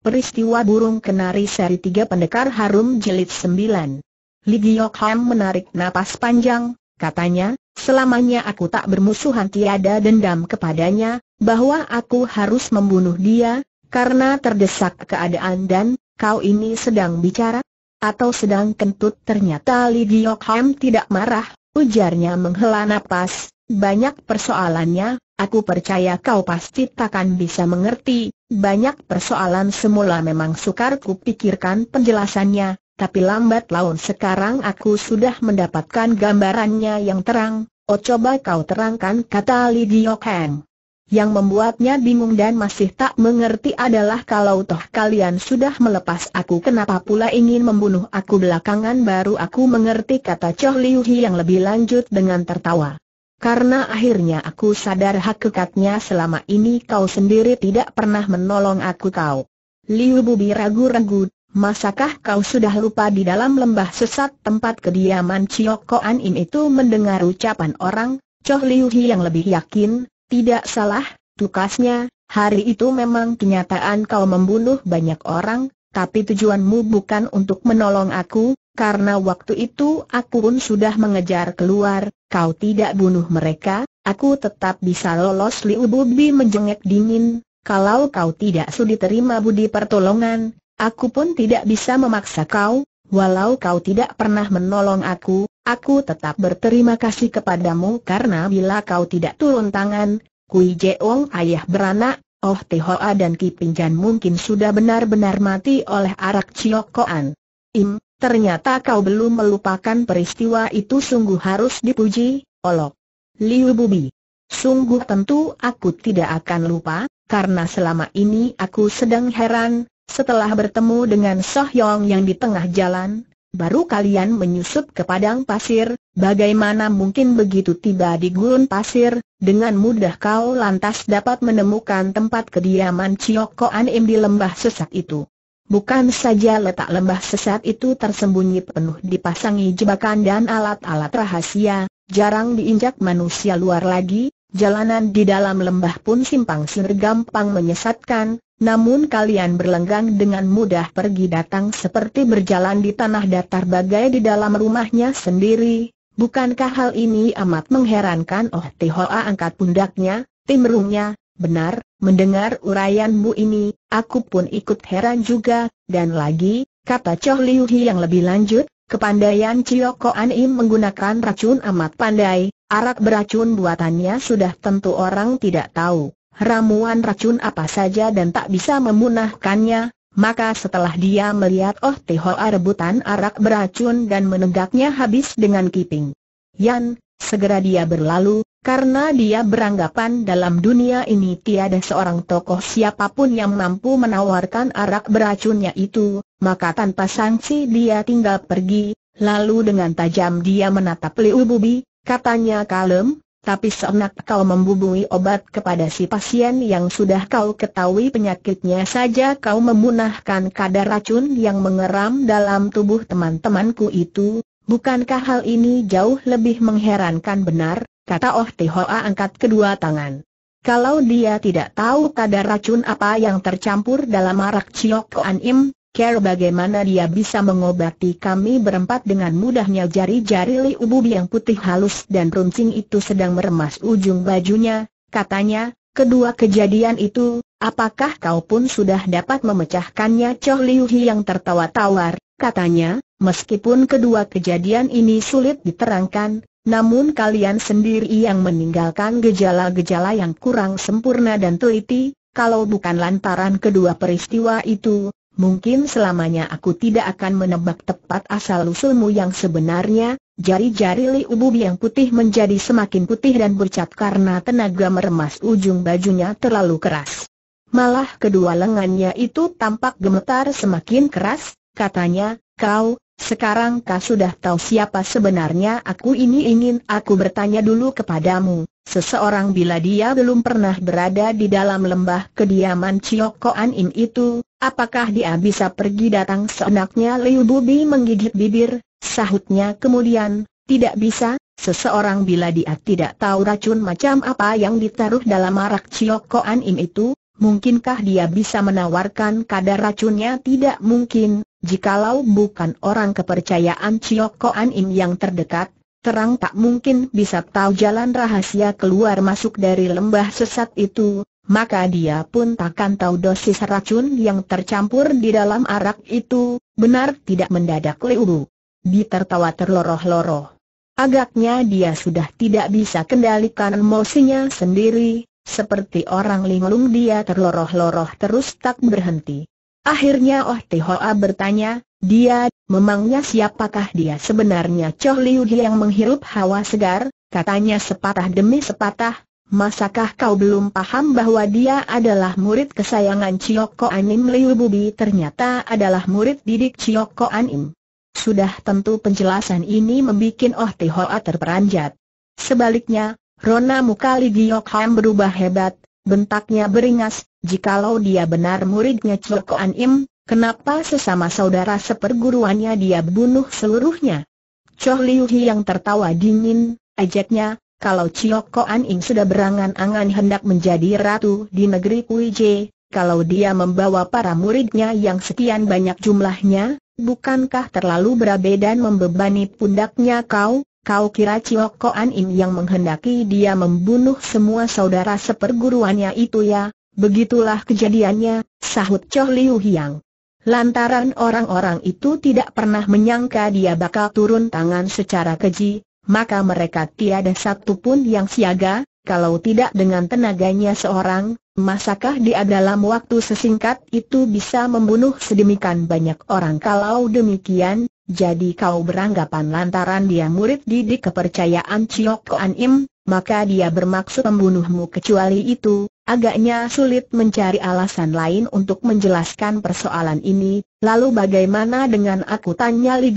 Peristiwa burung kenari seri tiga pendekar harum Jelit sembilan. Li Giok Ham menarik napas panjang, katanya, selamanya aku tak bermusuhan tiada dendam kepadanya, bahwa aku harus membunuh dia, karena terdesak keadaan dan, kau ini sedang bicara? Atau sedang kentut ternyata Li Giok Ham tidak marah, ujarnya menghela napas, banyak persoalannya, Aku percaya kau pasti takkan bisa mengerti, banyak persoalan semula memang sukar pikirkan penjelasannya, tapi lambat laun sekarang aku sudah mendapatkan gambarannya yang terang, oh coba kau terangkan kata Li Diokeng. Yang membuatnya bingung dan masih tak mengerti adalah kalau toh kalian sudah melepas aku kenapa pula ingin membunuh aku belakangan baru aku mengerti kata Choh Liu Hi yang lebih lanjut dengan tertawa. Karena akhirnya aku sadar hakikatnya selama ini kau sendiri tidak pernah menolong aku kau. Liu Bubi ragu-ragu, masakah kau sudah lupa di dalam lembah sesat tempat kediaman Chiok Koan Im itu mendengar ucapan orang, Choh Liu Hi yang lebih yakin, tidak salah, tukasnya, hari itu memang kenyataan kau membunuh banyak orang, tapi tujuanmu bukan untuk menolong aku, karena waktu itu aku pun sudah mengejar keluar, kau tidak bunuh mereka, aku tetap bisa lolos Liu Bubi menjengek dingin, kalau kau tidak sudi terima budi pertolongan, aku pun tidak bisa memaksa kau, walau kau tidak pernah menolong aku, aku tetap berterima kasih kepadamu karena bila kau tidak turun tangan, Kui Jeong ayah beranak, Oh Tihoa dan Ki mungkin sudah benar-benar mati oleh arak ciokoan. Im, Ternyata kau belum melupakan peristiwa itu sungguh harus dipuji, Olok. Liu Bubi. Sungguh tentu aku tidak akan lupa, karena selama ini aku sedang heran, setelah bertemu dengan Sohyong yang di tengah jalan, baru kalian menyusup ke padang pasir, bagaimana mungkin begitu tiba di gurun pasir, dengan mudah kau lantas dapat menemukan tempat kediaman Chiyoko Anim Im di lembah sesak itu. Bukan saja letak lembah sesat itu tersembunyi penuh dipasangi jebakan dan alat-alat rahasia, jarang diinjak manusia luar lagi, jalanan di dalam lembah pun simpang siur gampang menyesatkan, namun kalian berlenggang dengan mudah pergi datang seperti berjalan di tanah datar bagai di dalam rumahnya sendiri. Bukankah hal ini amat mengherankan Oh Tihoa angkat pundaknya, timrungnya, Benar, mendengar uraianmu ini, aku pun ikut heran juga, dan lagi, kata Choh Liu Hi yang lebih lanjut, kepandaian Chio An Im menggunakan racun amat pandai, arak beracun buatannya sudah tentu orang tidak tahu, ramuan racun apa saja dan tak bisa memunahkannya, maka setelah dia melihat Oh Te Hoa rebutan arak beracun dan menegaknya habis dengan kiping. Yan, segera dia berlalu, karena dia beranggapan dalam dunia ini tiada seorang tokoh siapapun yang mampu menawarkan arak beracunnya itu, maka tanpa sanksi dia tinggal pergi, lalu dengan tajam dia menatap Liu Bubi, katanya kalem, tapi seenak kau membubui obat kepada si pasien yang sudah kau ketahui penyakitnya saja kau memunahkan kadar racun yang mengeram dalam tubuh teman-temanku itu, bukankah hal ini jauh lebih mengherankan benar? kata Oh Tihoa angkat kedua tangan. Kalau dia tidak tahu kadar racun apa yang tercampur dalam arak Chiok Koan Im, care bagaimana dia bisa mengobati kami berempat dengan mudahnya jari-jari Li Ubu yang putih halus dan runcing itu sedang meremas ujung bajunya, katanya, kedua kejadian itu, apakah kau pun sudah dapat memecahkannya Choh Liu Hi yang tertawa tawar, katanya, meskipun kedua kejadian ini sulit diterangkan, namun kalian sendiri yang meninggalkan gejala-gejala yang kurang sempurna dan teliti, kalau bukan lantaran kedua peristiwa itu, mungkin selamanya aku tidak akan menebak tepat asal-usulmu yang sebenarnya, jari-jari Li yang putih menjadi semakin putih dan bercat karena tenaga meremas ujung bajunya terlalu keras. Malah kedua lengannya itu tampak gemetar semakin keras, katanya, kau, sekarang kau sudah tahu siapa sebenarnya aku ini ingin aku bertanya dulu kepadamu. Seseorang bila dia belum pernah berada di dalam lembah kediaman Ciokoan Im itu, apakah dia bisa pergi datang seenaknya Liu Bubi menggigit bibir, sahutnya kemudian, tidak bisa, seseorang bila dia tidak tahu racun macam apa yang ditaruh dalam arak Ciokoan Im itu, Mungkinkah dia bisa menawarkan kadar racunnya tidak mungkin, jikalau bukan orang kepercayaan Chiok Anin yang terdekat, terang tak mungkin bisa tahu jalan rahasia keluar masuk dari lembah sesat itu, maka dia pun takkan tahu dosis racun yang tercampur di dalam arak itu, benar tidak mendadak Liu Ditertawa terloroh-loroh. Agaknya dia sudah tidak bisa kendalikan emosinya sendiri, seperti orang linglung dia terloroh-loroh terus tak berhenti. Akhirnya Oh Tihoa bertanya, dia, memangnya siapakah dia sebenarnya Choh Liu yang menghirup hawa segar, katanya sepatah demi sepatah, masakah kau belum paham bahwa dia adalah murid kesayangan Chioko Anim Liu Bubi ternyata adalah murid didik Chioko Anim. Sudah tentu penjelasan ini membuat Oh Tihoa terperanjat. Sebaliknya, Rona muka Li Ham berubah hebat, bentaknya beringas, jikalau dia benar muridnya Chok An Im, kenapa sesama saudara seperguruannya dia bunuh seluruhnya? Choh Liu Hi yang tertawa dingin, ajaknya, kalau Chiok An Im sudah berangan-angan hendak menjadi ratu di negeri Kui Je, kalau dia membawa para muridnya yang sekian banyak jumlahnya, bukankah terlalu berabe dan membebani pundaknya kau? Kau kira Cioko An Im yang menghendaki dia membunuh semua saudara seperguruannya itu ya? Begitulah kejadiannya, sahut Cho Liu Hiang. Lantaran orang-orang itu tidak pernah menyangka dia bakal turun tangan secara keji, maka mereka tiada satu pun yang siaga, kalau tidak dengan tenaganya seorang, masakah dia dalam waktu sesingkat itu bisa membunuh sedemikian banyak orang kalau demikian, jadi kau beranggapan lantaran dia murid didik kepercayaan Chiok An Im, maka dia bermaksud membunuhmu kecuali itu, agaknya sulit mencari alasan lain untuk menjelaskan persoalan ini, lalu bagaimana dengan aku tanya Li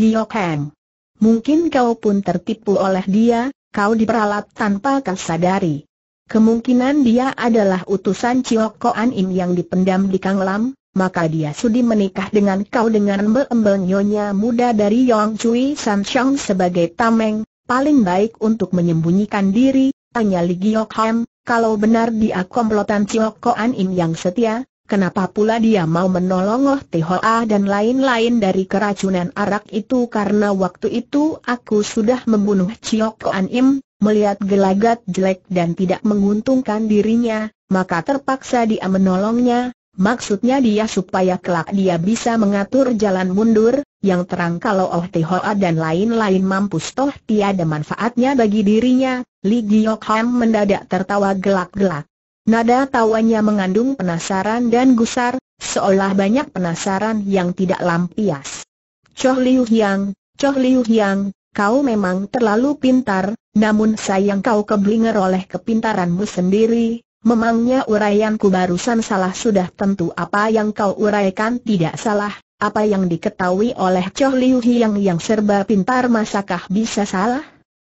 Mungkin kau pun tertipu oleh dia, kau diperalat tanpa kau sadari. Kemungkinan dia adalah utusan Chiok An Im yang dipendam di Kang Lam, maka dia sudi menikah dengan kau dengan embel-embel nyonya muda dari Yong Chui San Shang sebagai tameng, paling baik untuk menyembunyikan diri, tanya Li Giok Ham, kalau benar dia komplotan Ko An Im yang setia, kenapa pula dia mau menolong Oh Tihoa dan lain-lain dari keracunan arak itu karena waktu itu aku sudah membunuh Ko An Im, melihat gelagat jelek dan tidak menguntungkan dirinya, maka terpaksa dia menolongnya, Maksudnya dia supaya kelak dia bisa mengatur jalan mundur, yang terang kalau Oh Hoa dan lain-lain mampus toh tiada manfaatnya bagi dirinya, Li Giok Ham mendadak tertawa gelak-gelak. Nada tawanya mengandung penasaran dan gusar, seolah banyak penasaran yang tidak lampias. Choh Liu Yang, Choh Liu Yang, kau memang terlalu pintar, namun sayang kau keblinger oleh kepintaranmu sendiri, Memangnya uraianku barusan salah sudah tentu apa yang kau uraikan tidak salah, apa yang diketahui oleh Choh Liu Hiang yang serba pintar masakah bisa salah?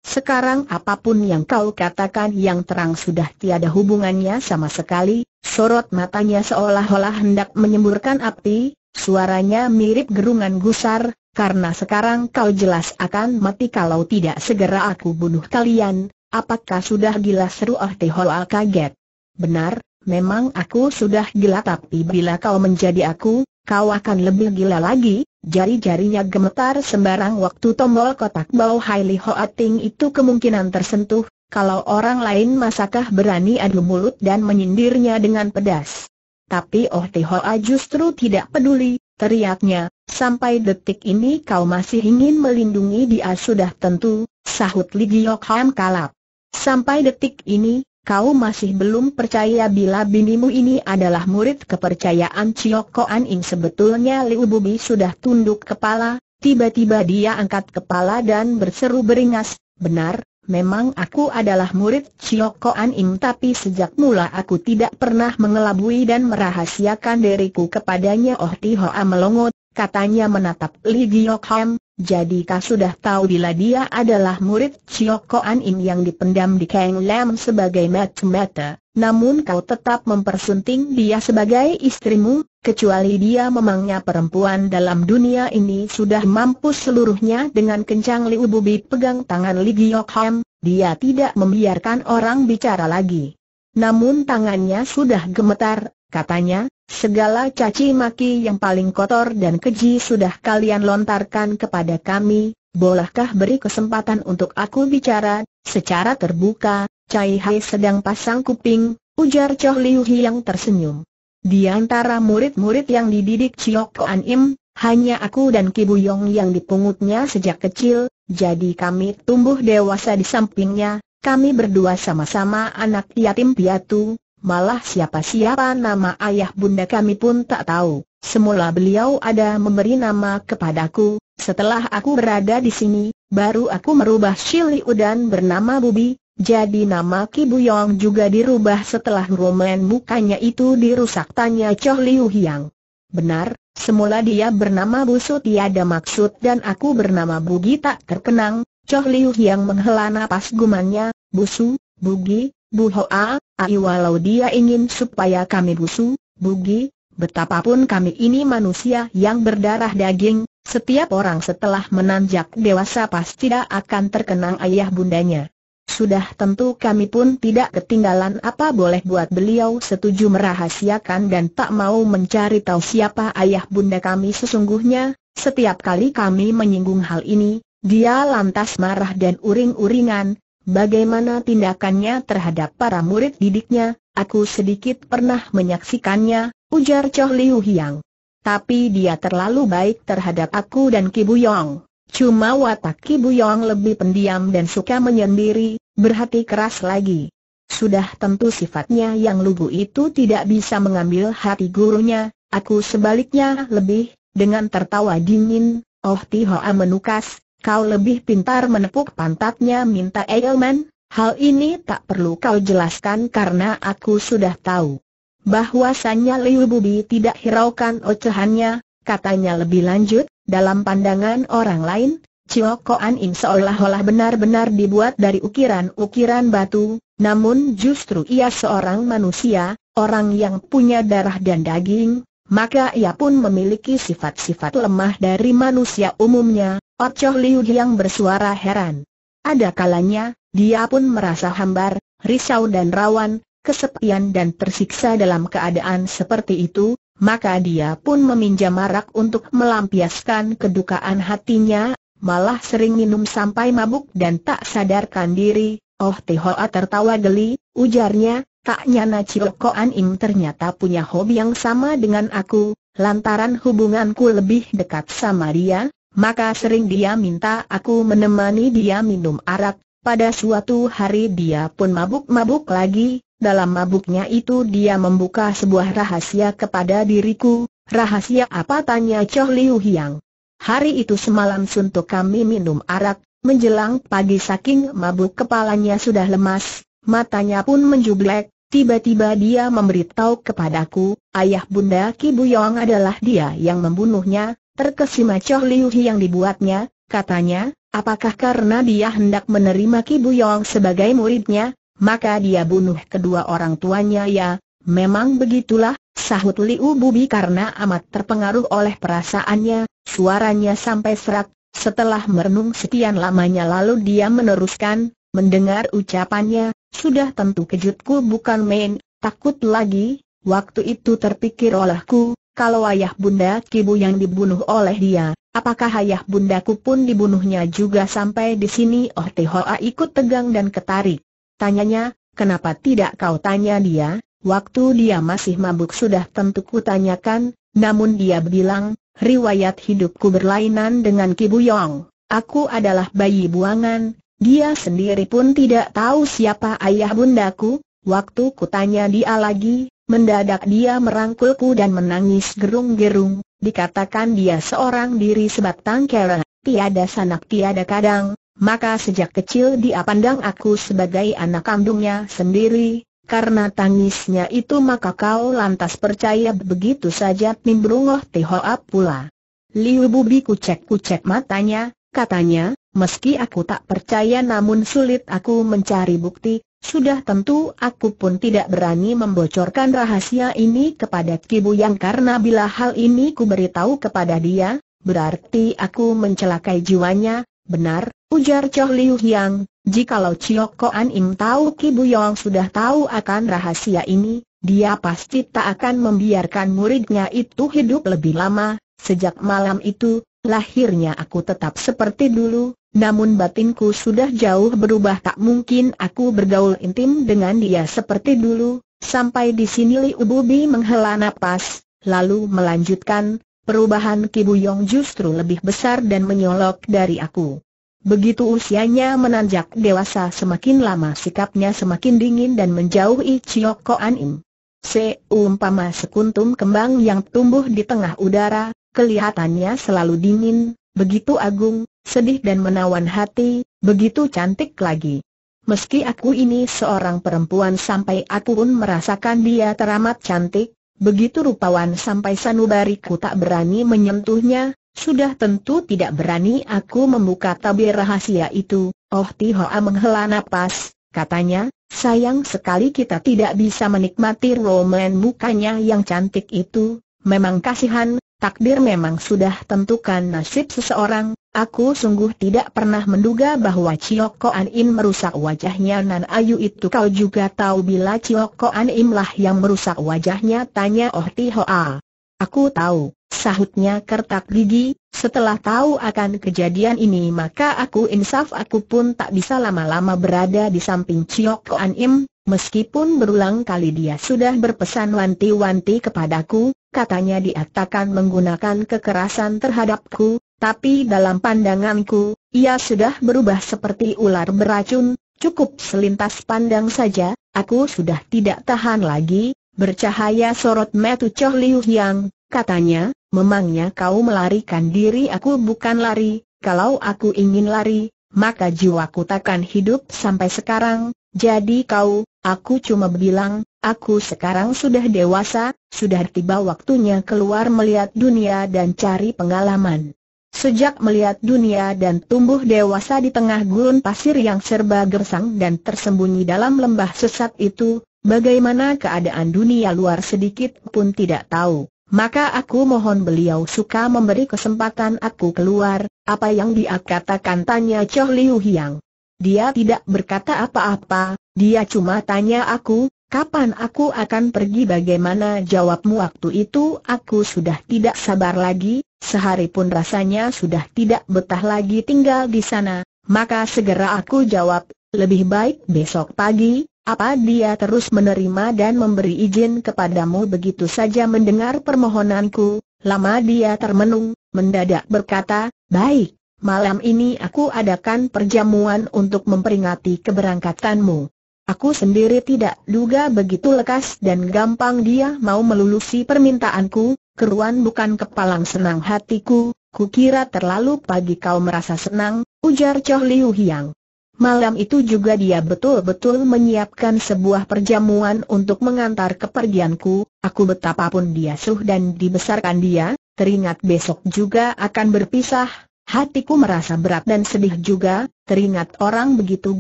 Sekarang apapun yang kau katakan yang terang sudah tiada hubungannya sama sekali, sorot matanya seolah-olah hendak menyemburkan api, suaranya mirip gerungan gusar, karena sekarang kau jelas akan mati kalau tidak segera aku bunuh kalian, apakah sudah gila seru Ah al kaget. Benar, memang aku sudah gila tapi bila kau menjadi aku, kau akan lebih gila lagi, Jari-jarinya gemetar sembarang waktu tombol kotak bau Hai Hoating Hoa itu kemungkinan tersentuh, kalau orang lain masakah berani adu mulut dan menyindirnya dengan pedas. Tapi Oh Ti Hoa justru tidak peduli, teriaknya, sampai detik ini kau masih ingin melindungi dia sudah tentu, sahut Li Giok Ham kalap. Sampai detik ini, kau masih belum percaya bila binimu ini adalah murid kepercayaan Chiok Anim? Ing sebetulnya Liu Bumi sudah tunduk kepala, tiba-tiba dia angkat kepala dan berseru beringas, benar, memang aku adalah murid Chiok Anim. Ing tapi sejak mula aku tidak pernah mengelabui dan merahasiakan diriku kepadanya Oh Ti Hoa melongot, katanya menatap Li Giok Ham, jadi kau sudah tahu bila dia adalah murid Ciokoan Im yang dipendam di Kang Lam sebagai mata-mata, namun kau tetap mempersunting dia sebagai istrimu, kecuali dia memangnya perempuan dalam dunia ini sudah mampu seluruhnya dengan kencang Liu Bubi pegang tangan Li Giok Ham, dia tidak membiarkan orang bicara lagi. Namun tangannya sudah gemetar, katanya, Segala caci maki yang paling kotor dan keji sudah kalian lontarkan kepada kami, bolehkah beri kesempatan untuk aku bicara, secara terbuka, Cai Hai sedang pasang kuping, ujar Choh Liu Hi yang tersenyum. Di antara murid-murid yang dididik Chiok Koan Im, hanya aku dan Ki Yong yang dipungutnya sejak kecil, jadi kami tumbuh dewasa di sampingnya, kami berdua sama-sama anak yatim piatu, malah siapa-siapa nama ayah bunda kami pun tak tahu. Semula beliau ada memberi nama kepadaku, setelah aku berada di sini, baru aku merubah Shili Udan bernama Bubi, jadi nama Ki Buyong juga dirubah setelah roman mukanya itu dirusak tanya Choh Liu Hiang. Benar, semula dia bernama Busu tiada maksud dan aku bernama Bugi tak terkenang, Choh Liu Hiang menghela napas gumannya, Busu, Bugi, Bu Hoa, ayo walau dia ingin supaya kami busu, bugi, betapapun kami ini manusia yang berdarah daging, setiap orang setelah menanjak dewasa pasti tidak akan terkenang ayah bundanya. Sudah tentu kami pun tidak ketinggalan apa boleh buat beliau setuju merahasiakan dan tak mau mencari tahu siapa ayah bunda kami sesungguhnya, setiap kali kami menyinggung hal ini, dia lantas marah dan uring-uringan, Bagaimana tindakannya terhadap para murid didiknya, aku sedikit pernah menyaksikannya, ujar Choh Liu Hiang. Tapi dia terlalu baik terhadap aku dan Ki Yong. Cuma watak Ki Yong lebih pendiam dan suka menyendiri, berhati keras lagi. Sudah tentu sifatnya yang lugu itu tidak bisa mengambil hati gurunya, aku sebaliknya lebih, dengan tertawa dingin, Oh Tihoa menukas, Kau lebih pintar menepuk pantatnya minta Eilman, hal ini tak perlu kau jelaskan karena aku sudah tahu. Bahwasannya Liu Bubi tidak hiraukan ocehannya, katanya lebih lanjut, dalam pandangan orang lain, Ciokoan Im seolah-olah benar-benar dibuat dari ukiran-ukiran batu, namun justru ia seorang manusia, orang yang punya darah dan daging, maka ia pun memiliki sifat-sifat lemah dari manusia umumnya, Ocoh Liu yang bersuara heran. Ada kalanya, dia pun merasa hambar, risau dan rawan, kesepian dan tersiksa dalam keadaan seperti itu, maka dia pun meminjam marak untuk melampiaskan kedukaan hatinya, malah sering minum sampai mabuk dan tak sadarkan diri. Oh Tihoa tertawa geli, ujarnya, tak nyana kok Im ternyata punya hobi yang sama dengan aku, lantaran hubunganku lebih dekat sama dia, maka sering dia minta aku menemani dia minum arak, pada suatu hari dia pun mabuk-mabuk lagi, dalam mabuknya itu dia membuka sebuah rahasia kepada diriku, rahasia apa tanya Choh Liu Hiang. Hari itu semalam suntuk kami minum arak, menjelang pagi saking mabuk kepalanya sudah lemas, matanya pun menjublek, tiba-tiba dia memberitahu kepadaku, ayah bunda Ki Buyong adalah dia yang membunuhnya, Terkesima Choh Liu hi yang dibuatnya, katanya, apakah karena dia hendak menerima Ki Yong sebagai muridnya, maka dia bunuh kedua orang tuanya ya, memang begitulah, sahut Liu Bubi karena amat terpengaruh oleh perasaannya, suaranya sampai serak, setelah merenung sekian lamanya lalu dia meneruskan, mendengar ucapannya, sudah tentu kejutku bukan main, takut lagi, waktu itu terpikir olehku, kalau ayah bunda Kibu yang dibunuh oleh dia, apakah ayah bundaku pun dibunuhnya juga sampai di sini Oh Ho ikut tegang dan ketarik. Tanyanya, kenapa tidak kau tanya dia, waktu dia masih mabuk sudah tentu kutanyakan, namun dia bilang, riwayat hidupku berlainan dengan Kibu Yong, aku adalah bayi buangan, dia sendiri pun tidak tahu siapa ayah bundaku, waktu kutanya dia lagi, Mendadak dia merangkulku dan menangis gerung-gerung, dikatakan dia seorang diri sebab kera, tiada sanak tiada kadang, maka sejak kecil dia pandang aku sebagai anak kandungnya sendiri, karena tangisnya itu maka kau lantas percaya begitu saja nimbrungoh tihoap pula. Liu Bubi kucek-kucek matanya, katanya, meski aku tak percaya namun sulit aku mencari bukti, sudah tentu aku pun tidak berani membocorkan rahasia ini kepada Kibu yang karena bila hal ini ku beritahu kepada dia, berarti aku mencelakai jiwanya, benar, ujar Choh Liu Hyang, jikalau Chiok Koan Im tahu Kibu yang sudah tahu akan rahasia ini, dia pasti tak akan membiarkan muridnya itu hidup lebih lama, sejak malam itu, Lahirnya aku tetap seperti dulu, namun batinku sudah jauh berubah tak mungkin aku bergaul intim dengan dia seperti dulu. Sampai di sini Li Ububi menghela nafas, lalu melanjutkan, perubahan Kibuyong justru lebih besar dan menyolok dari aku. Begitu usianya menanjak dewasa semakin lama sikapnya semakin dingin dan menjauhi Chiok Anim. Seumpama sekuntum kembang yang tumbuh di tengah udara, kelihatannya selalu dingin, begitu agung, sedih dan menawan hati, begitu cantik lagi. Meski aku ini seorang perempuan sampai aku pun merasakan dia teramat cantik, begitu rupawan sampai sanubariku tak berani menyentuhnya, sudah tentu tidak berani aku membuka tabir rahasia itu. Oh Tihoa menghela nafas, katanya, sayang sekali kita tidak bisa menikmati roman mukanya yang cantik itu, memang kasihan, Takdir memang sudah tentukan nasib seseorang, aku sungguh tidak pernah menduga bahwa Ko Koan Im merusak wajahnya Nan Ayu itu kau juga tahu bila Ko Koan Im lah yang merusak wajahnya tanya Oh Ti Hoa. Aku tahu, sahutnya kertak gigi, setelah tahu akan kejadian ini maka aku insaf aku pun tak bisa lama-lama berada di samping Ko Koan Im, Meskipun berulang kali dia sudah berpesan wanti-wanti kepadaku, katanya dia takkan menggunakan kekerasan terhadapku, tapi dalam pandanganku, ia sudah berubah seperti ular beracun, cukup selintas pandang saja, aku sudah tidak tahan lagi, bercahaya sorot metu Choh Liu Yang, katanya, memangnya kau melarikan diri aku bukan lari, kalau aku ingin lari, maka jiwaku takkan hidup sampai sekarang, jadi kau, Aku cuma bilang, aku sekarang sudah dewasa, sudah tiba waktunya keluar melihat dunia dan cari pengalaman. Sejak melihat dunia dan tumbuh dewasa di tengah gurun pasir yang serba gersang dan tersembunyi dalam lembah sesat itu, bagaimana keadaan dunia luar sedikit pun tidak tahu. Maka aku mohon beliau suka memberi kesempatan aku keluar, apa yang dia katakan tanya Choh Liu Hiang. Dia tidak berkata apa-apa, dia cuma tanya aku, kapan aku akan pergi bagaimana jawabmu waktu itu aku sudah tidak sabar lagi, sehari pun rasanya sudah tidak betah lagi tinggal di sana, maka segera aku jawab, lebih baik besok pagi, apa dia terus menerima dan memberi izin kepadamu begitu saja mendengar permohonanku? Lama dia termenung, mendadak berkata, baik, malam ini aku adakan perjamuan untuk memperingati keberangkatanmu. Aku sendiri tidak duga begitu lekas dan gampang dia mau melulusi permintaanku, keruan bukan kepalang senang hatiku, kukira terlalu pagi kau merasa senang, ujar Choh Liu Hiang. Malam itu juga dia betul-betul menyiapkan sebuah perjamuan untuk mengantar kepergianku, aku betapapun dia suh dan dibesarkan dia, teringat besok juga akan berpisah, Hatiku merasa berat dan sedih juga, teringat orang begitu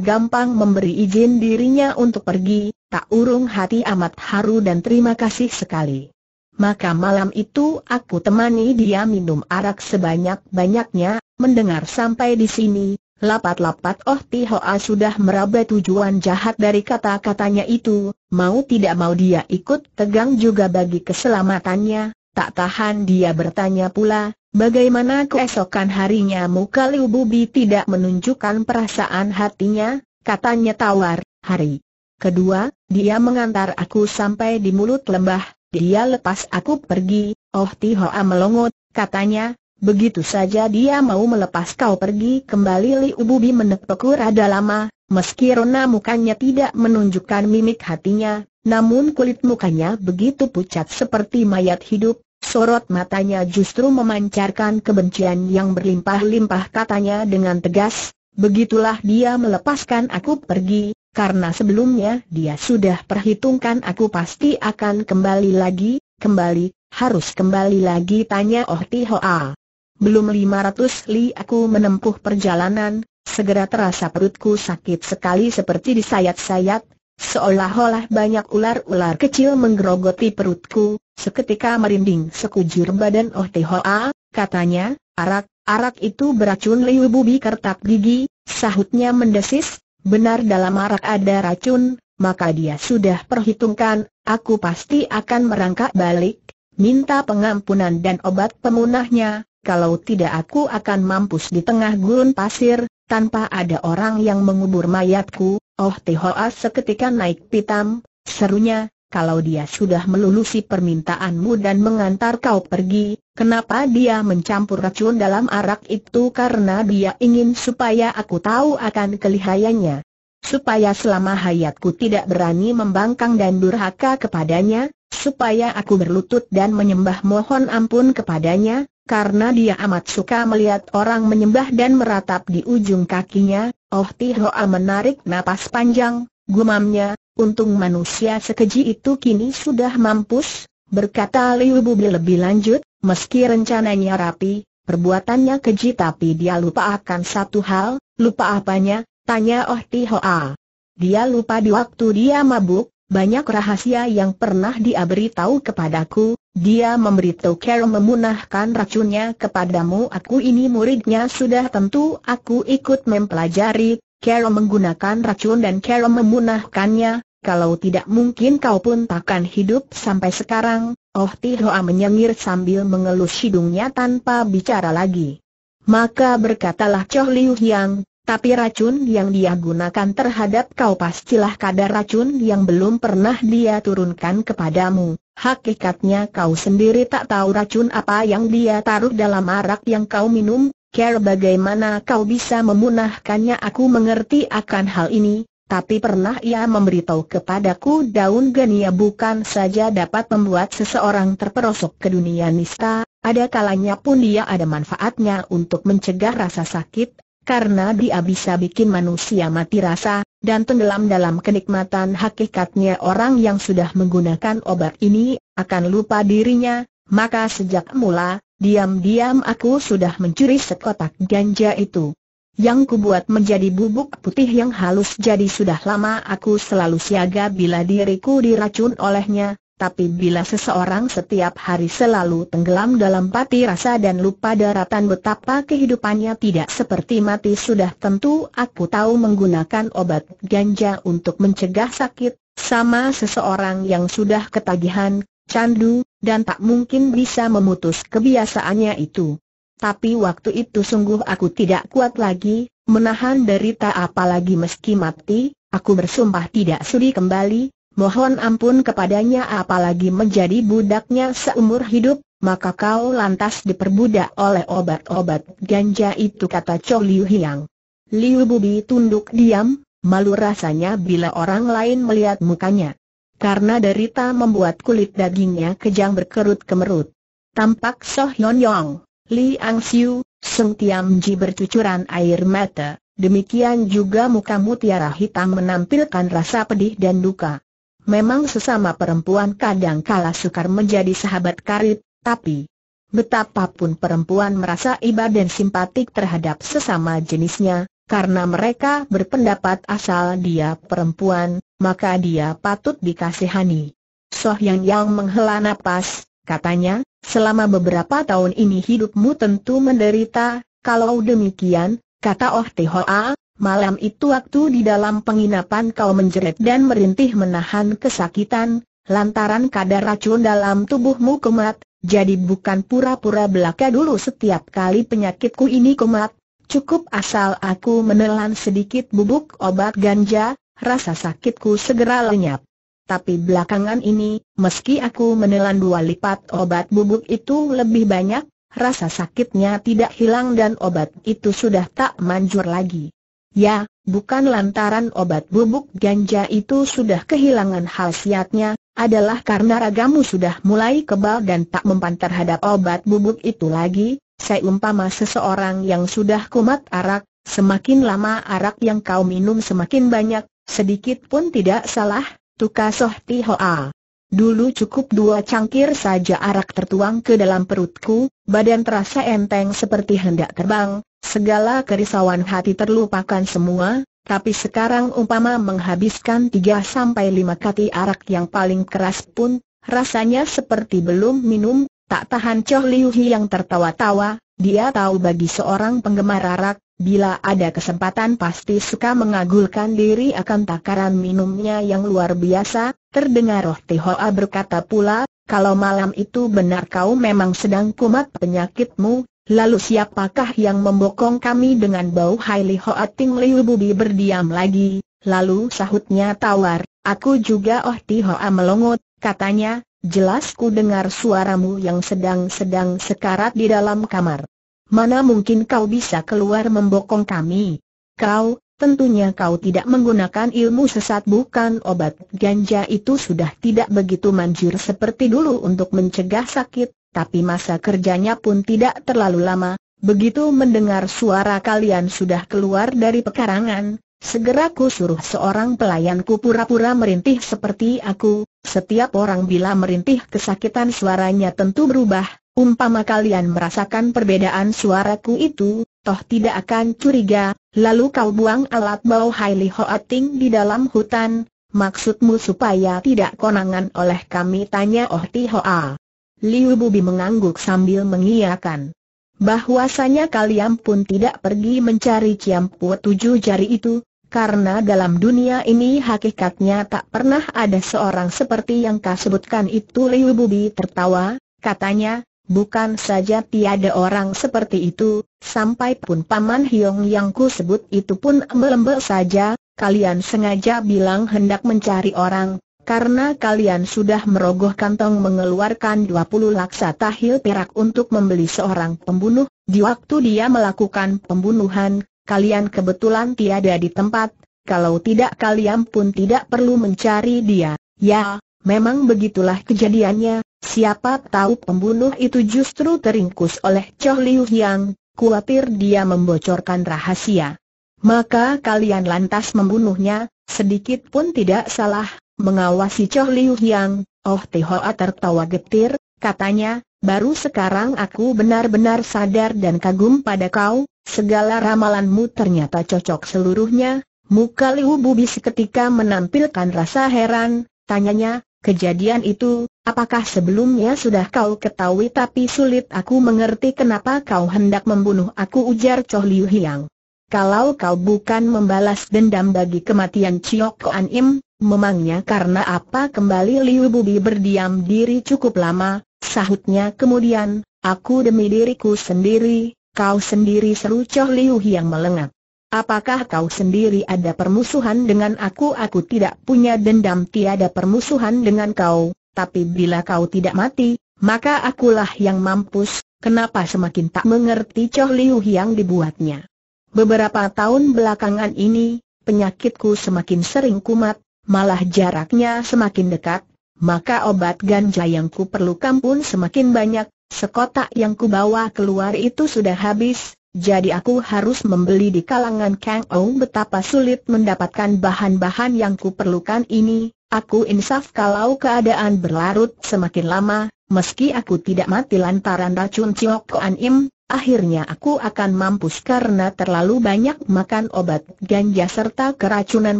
gampang memberi izin dirinya untuk pergi, tak urung hati amat haru dan terima kasih sekali. Maka malam itu aku temani dia minum arak sebanyak-banyaknya, mendengar sampai di sini, lapat-lapat Oh Tihoa sudah meraba tujuan jahat dari kata-katanya itu, mau tidak mau dia ikut tegang juga bagi keselamatannya, tak tahan dia bertanya pula, Bagaimana keesokan harinya muka Liu Bubi tidak menunjukkan perasaan hatinya, katanya tawar, hari kedua, dia mengantar aku sampai di mulut lembah, dia lepas aku pergi, oh Tihoa melongot, katanya, begitu saja dia mau melepas kau pergi kembali Liu Bubi menepuk rada lama, meski rona mukanya tidak menunjukkan mimik hatinya, namun kulit mukanya begitu pucat seperti mayat hidup, Sorot matanya justru memancarkan kebencian yang berlimpah-limpah katanya dengan tegas, begitulah dia melepaskan aku pergi, karena sebelumnya dia sudah perhitungkan aku pasti akan kembali lagi, kembali, harus kembali lagi tanya Oh Tihoa. Belum 500 li aku menempuh perjalanan, segera terasa perutku sakit sekali seperti disayat-sayat, Seolah-olah banyak ular-ular kecil menggerogoti perutku, seketika merinding sekujur badan Oh Hoa, katanya, arak, arak itu beracun liu bubi kertak gigi, sahutnya mendesis, benar dalam arak ada racun, maka dia sudah perhitungkan, aku pasti akan merangkak balik, minta pengampunan dan obat pemunahnya, kalau tidak aku akan mampus di tengah gurun pasir, tanpa ada orang yang mengubur mayatku, Oh Tihoa, seketika naik pitam, serunya, kalau dia sudah melulusi permintaanmu dan mengantar kau pergi, kenapa dia mencampur racun dalam arak itu karena dia ingin supaya aku tahu akan kelihayannya. Supaya selama hayatku tidak berani membangkang dan durhaka kepadanya, supaya aku berlutut dan menyembah mohon ampun kepadanya, karena dia amat suka melihat orang menyembah dan meratap di ujung kakinya, Oh Ti Hoa menarik napas panjang, gumamnya, untung manusia sekeji itu kini sudah mampus, berkata Liu Bubi lebih lanjut, meski rencananya rapi, perbuatannya keji tapi dia lupa akan satu hal, lupa apanya, tanya Oh Ti Hoa. Dia lupa di waktu dia mabuk, banyak rahasia yang pernah dia beritahu kepadaku, dia memberitahu Carol memunahkan racunnya kepadamu Aku ini muridnya sudah tentu aku ikut mempelajari Carol menggunakan racun dan Carol memunahkannya Kalau tidak mungkin kau pun takkan hidup sampai sekarang Oh Tihoa menyengir sambil mengelus hidungnya tanpa bicara lagi Maka berkatalah Choh Liu Yang tapi racun yang dia gunakan terhadap kau pastilah kadar racun yang belum pernah dia turunkan kepadamu. Hakikatnya kau sendiri tak tahu racun apa yang dia taruh dalam arak yang kau minum, care bagaimana kau bisa memunahkannya aku mengerti akan hal ini, tapi pernah ia memberitahu kepadaku daun genia bukan saja dapat membuat seseorang terperosok ke dunia nista, ada kalanya pun dia ada manfaatnya untuk mencegah rasa sakit, karena dia bisa bikin manusia mati rasa, dan tenggelam dalam kenikmatan hakikatnya orang yang sudah menggunakan obat ini, akan lupa dirinya, maka sejak mula, diam-diam aku sudah mencuri sekotak ganja itu. Yang kubuat menjadi bubuk putih yang halus jadi sudah lama aku selalu siaga bila diriku diracun olehnya, tapi bila seseorang setiap hari selalu tenggelam dalam pati rasa dan lupa daratan betapa kehidupannya tidak seperti mati sudah tentu aku tahu menggunakan obat ganja untuk mencegah sakit, sama seseorang yang sudah ketagihan, candu, dan tak mungkin bisa memutus kebiasaannya itu. Tapi waktu itu sungguh aku tidak kuat lagi, menahan derita apalagi meski mati, aku bersumpah tidak sudi kembali, mohon ampun kepadanya apalagi menjadi budaknya seumur hidup, maka kau lantas diperbudak oleh obat-obat ganja itu kata Cho Liu Hiang. Liu Bubi tunduk diam, malu rasanya bila orang lain melihat mukanya. Karena derita membuat kulit dagingnya kejang berkerut kemerut. Tampak Soh Yon Yong, Li Ang Siu, Seng Tiam Ji bercucuran air mata. Demikian juga muka mutiara hitam menampilkan rasa pedih dan duka. Memang sesama perempuan kadang kala sukar menjadi sahabat karib, tapi betapapun perempuan merasa iba dan simpatik terhadap sesama jenisnya, karena mereka berpendapat asal dia perempuan, maka dia patut dikasihani. Soh Yang Yang menghela napas, katanya, selama beberapa tahun ini hidupmu tentu menderita, kalau demikian, kata Oh Tihoa, Malam itu waktu di dalam penginapan kau menjerit dan merintih menahan kesakitan, lantaran kadar racun dalam tubuhmu kumat, jadi bukan pura-pura belaka dulu setiap kali penyakitku ini kumat, cukup asal aku menelan sedikit bubuk obat ganja, rasa sakitku segera lenyap. Tapi belakangan ini, meski aku menelan dua lipat obat bubuk itu lebih banyak, rasa sakitnya tidak hilang dan obat itu sudah tak manjur lagi. Ya, bukan lantaran obat bubuk ganja itu sudah kehilangan khasiatnya, adalah karena ragamu sudah mulai kebal dan tak mempan terhadap obat bubuk itu lagi, Saya umpama seseorang yang sudah kumat arak, semakin lama arak yang kau minum semakin banyak, sedikit pun tidak salah, tukasoh tihoa. Dulu cukup dua cangkir saja arak tertuang ke dalam perutku, badan terasa enteng seperti hendak terbang, segala kerisauan hati terlupakan semua, tapi sekarang umpama menghabiskan tiga sampai lima kati arak yang paling keras pun, rasanya seperti belum minum, tak tahan Choh Liu Hi yang tertawa-tawa, dia tahu bagi seorang penggemar arak, Bila ada kesempatan pasti suka mengagulkan diri akan takaran minumnya yang luar biasa, terdengar Roh Tihoa berkata pula, kalau malam itu benar kau memang sedang kumat penyakitmu, lalu siapakah yang membokong kami dengan bau Hai Li Hoa Ting Liu Bubi berdiam lagi, lalu sahutnya tawar, aku juga Oh Tihoa melongot, katanya, jelas ku dengar suaramu yang sedang-sedang sekarat di dalam kamar mana mungkin kau bisa keluar membokong kami? Kau, tentunya kau tidak menggunakan ilmu sesat bukan obat ganja itu sudah tidak begitu manjur seperti dulu untuk mencegah sakit, tapi masa kerjanya pun tidak terlalu lama. Begitu mendengar suara kalian sudah keluar dari pekarangan, segera ku suruh seorang pelayanku pura-pura merintih seperti aku. Setiap orang bila merintih kesakitan suaranya tentu berubah, Umpama kalian merasakan perbedaan suaraku itu, toh tidak akan curiga, lalu kau buang alat bau Haili Hoating di dalam hutan, maksudmu supaya tidak konangan oleh kami tanya Oh Ti Hoa. Liu Bubi mengangguk sambil mengiyakan. Bahwasanya kalian pun tidak pergi mencari Ciampu tujuh jari itu, karena dalam dunia ini hakikatnya tak pernah ada seorang seperti yang kau sebutkan itu Liu Bubi tertawa, katanya, Bukan saja tiada orang seperti itu, sampai pun Paman Hiong yang ku sebut itu pun embel-embel saja, kalian sengaja bilang hendak mencari orang, karena kalian sudah merogoh kantong mengeluarkan 20 laksa tahil perak untuk membeli seorang pembunuh, di waktu dia melakukan pembunuhan, kalian kebetulan tiada di tempat, kalau tidak kalian pun tidak perlu mencari dia, ya, memang begitulah kejadiannya, Siapa tahu pembunuh itu justru teringkus oleh Choh Liu Hiang, kuatir dia membocorkan rahasia. Maka kalian lantas membunuhnya, sedikit pun tidak salah, mengawasi Choh Liu Hiang. Oh Tihoa tertawa getir, katanya, baru sekarang aku benar-benar sadar dan kagum pada kau, segala ramalanmu ternyata cocok seluruhnya, muka Liu Bubi seketika menampilkan rasa heran, tanyanya, kejadian itu, Apakah sebelumnya sudah kau ketahui tapi sulit aku mengerti kenapa kau hendak membunuh aku ujar Choh Liu Hiang. Kalau kau bukan membalas dendam bagi kematian Chiok An Im, memangnya karena apa kembali Liu Bubi berdiam diri cukup lama, sahutnya kemudian, aku demi diriku sendiri, kau sendiri seru Choh Liu Hiang melengak. Apakah kau sendiri ada permusuhan dengan aku? Aku tidak punya dendam tiada permusuhan dengan kau, tapi bila kau tidak mati, maka akulah yang mampus, kenapa semakin tak mengerti Choh Liu yang dibuatnya. Beberapa tahun belakangan ini, penyakitku semakin sering kumat, malah jaraknya semakin dekat, maka obat ganja yang ku perlukan pun semakin banyak, sekotak yang ku bawa keluar itu sudah habis, jadi aku harus membeli di kalangan Kang Ou betapa sulit mendapatkan bahan-bahan yang ku perlukan ini, Aku insaf kalau keadaan berlarut semakin lama, meski aku tidak mati lantaran racun Ciok Koan Im, akhirnya aku akan mampus karena terlalu banyak makan obat ganja serta keracunan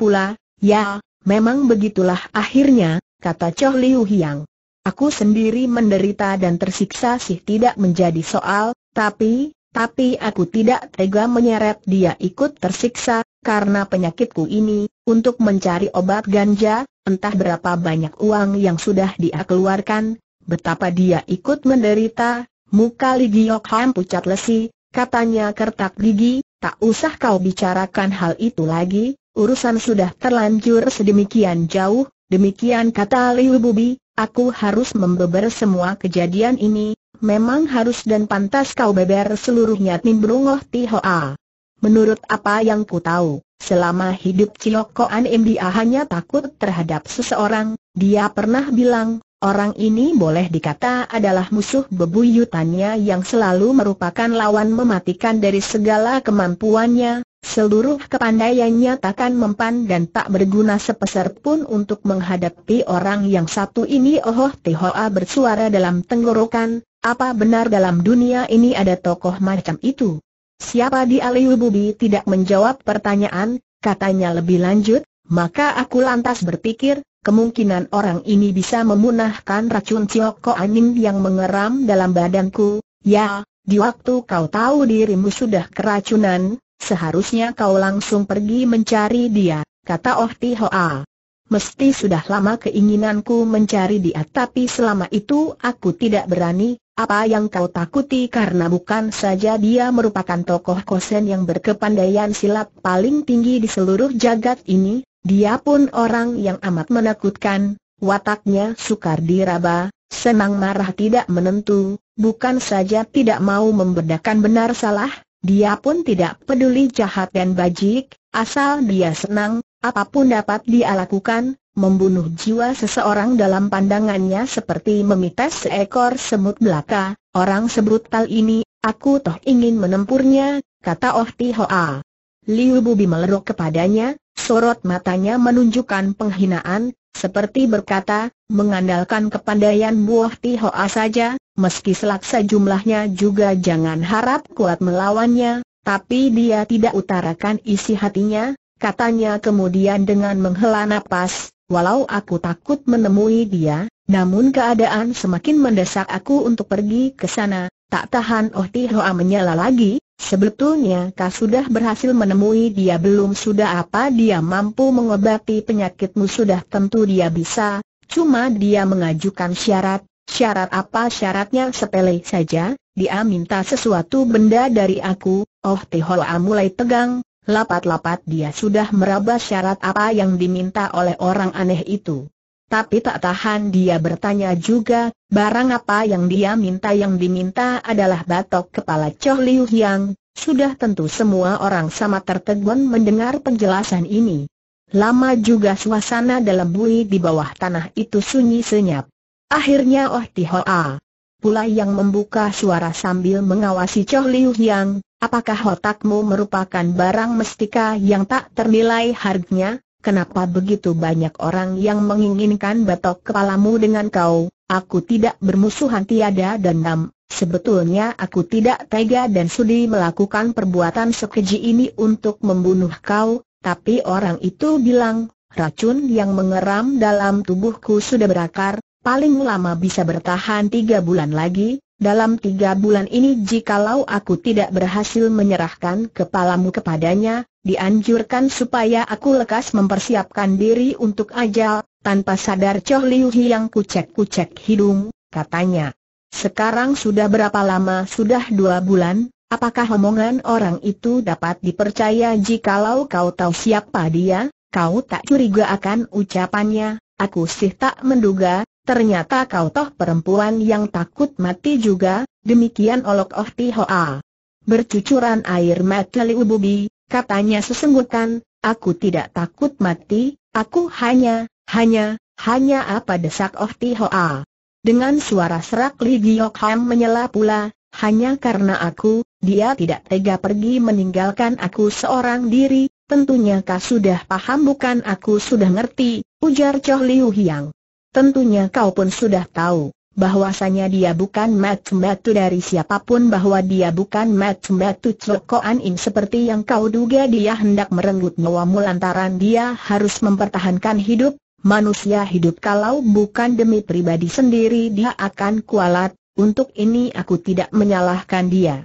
pula. Ya, memang begitulah akhirnya, kata Choh Liu Hiang. Aku sendiri menderita dan tersiksa sih tidak menjadi soal, tapi, tapi aku tidak tega menyeret dia ikut tersiksa, karena penyakitku ini, untuk mencari obat ganja, entah berapa banyak uang yang sudah dia keluarkan, betapa dia ikut menderita, muka Li Giok Ham pucat lesi, katanya kertak gigi, tak usah kau bicarakan hal itu lagi, urusan sudah terlanjur sedemikian jauh, demikian kata Liu Bubi, aku harus membeber semua kejadian ini, memang harus dan pantas kau beber seluruhnya Nimbrungoh Tihoa. Menurut apa yang ku tahu, selama hidup Cilokoan Im dia hanya takut terhadap seseorang, dia pernah bilang, orang ini boleh dikata adalah musuh bebuyutannya yang selalu merupakan lawan mematikan dari segala kemampuannya, seluruh kepandaiannya takkan mempan dan tak berguna sepeser pun untuk menghadapi orang yang satu ini Oh Tihoa bersuara dalam tenggorokan, apa benar dalam dunia ini ada tokoh macam itu? Siapa di Aliu Bubi tidak menjawab pertanyaan, katanya lebih lanjut, maka aku lantas berpikir, kemungkinan orang ini bisa memunahkan racun cioko Anin yang mengeram dalam badanku, ya, di waktu kau tahu dirimu sudah keracunan, seharusnya kau langsung pergi mencari dia, kata Oh Hoa. Mesti sudah lama keinginanku mencari dia tapi selama itu aku tidak berani, apa yang kau takuti karena bukan saja dia merupakan tokoh kosen yang berkepandaian silat paling tinggi di seluruh jagat ini, dia pun orang yang amat menakutkan, wataknya sukar diraba, senang marah tidak menentu, bukan saja tidak mau membedakan benar salah, dia pun tidak peduli jahat dan bajik, asal dia senang, apapun dapat dia lakukan, Membunuh jiwa seseorang dalam pandangannya seperti memites seekor semut belaka, orang sebrutal ini, aku toh ingin menempurnya, kata Oh Tihoa. Liu Bubi melerok kepadanya, sorot matanya menunjukkan penghinaan, seperti berkata, mengandalkan kepandaian Buah Tihoa saja, meski selaksa jumlahnya juga jangan harap kuat melawannya, tapi dia tidak utarakan isi hatinya, katanya kemudian dengan menghela napas, Walau aku takut menemui dia, namun keadaan semakin mendesak aku untuk pergi ke sana, tak tahan Oh Tihoa menyala lagi, sebetulnya kau sudah berhasil menemui dia belum sudah apa dia mampu mengobati penyakitmu sudah tentu dia bisa, cuma dia mengajukan syarat, syarat apa syaratnya sepele saja, dia minta sesuatu benda dari aku, Oh Tihoa mulai tegang, Lapat-lapat dia sudah meraba syarat apa yang diminta oleh orang aneh itu. Tapi tak tahan dia bertanya juga, barang apa yang dia minta yang diminta adalah batok kepala Choh Liu Yang, sudah tentu semua orang sama tertegun mendengar penjelasan ini. Lama juga suasana dalam bui di bawah tanah itu sunyi senyap. Akhirnya Oh Tihoa, pula yang membuka suara sambil mengawasi Choh Liu Hiang, apakah otakmu merupakan barang mestika yang tak ternilai harganya? Kenapa begitu banyak orang yang menginginkan batok kepalamu dengan kau? Aku tidak bermusuhan tiada dendam. Sebetulnya aku tidak tega dan sudi melakukan perbuatan sekeji ini untuk membunuh kau, tapi orang itu bilang, racun yang mengeram dalam tubuhku sudah berakar, paling lama bisa bertahan tiga bulan lagi, dalam tiga bulan ini jikalau aku tidak berhasil menyerahkan kepalamu kepadanya, dianjurkan supaya aku lekas mempersiapkan diri untuk ajal, tanpa sadar Choh Liu yang kucek-kucek hidung, katanya. Sekarang sudah berapa lama? Sudah dua bulan, apakah omongan orang itu dapat dipercaya jikalau kau tahu siapa dia? Kau tak curiga akan ucapannya, aku sih tak menduga, Ternyata kau toh perempuan yang takut mati juga, demikian olok Oh Tihoa. Bercucuran air mata Liu Bubi, katanya sesenggukan, aku tidak takut mati, aku hanya, hanya, hanya apa desak Oh Tihoa. Dengan suara serak Li Giok Ham menyela pula, hanya karena aku, dia tidak tega pergi meninggalkan aku seorang diri, tentunya kau sudah paham bukan aku sudah ngerti, ujar Choh Liu Hiang. Tentunya kau pun sudah tahu, bahwasanya dia bukan matu-matu dari siapapun bahwa dia bukan matu-matu Cokoan In seperti yang kau duga dia hendak merenggut nyawamu lantaran dia harus mempertahankan hidup, manusia hidup kalau bukan demi pribadi sendiri dia akan kualat, untuk ini aku tidak menyalahkan dia.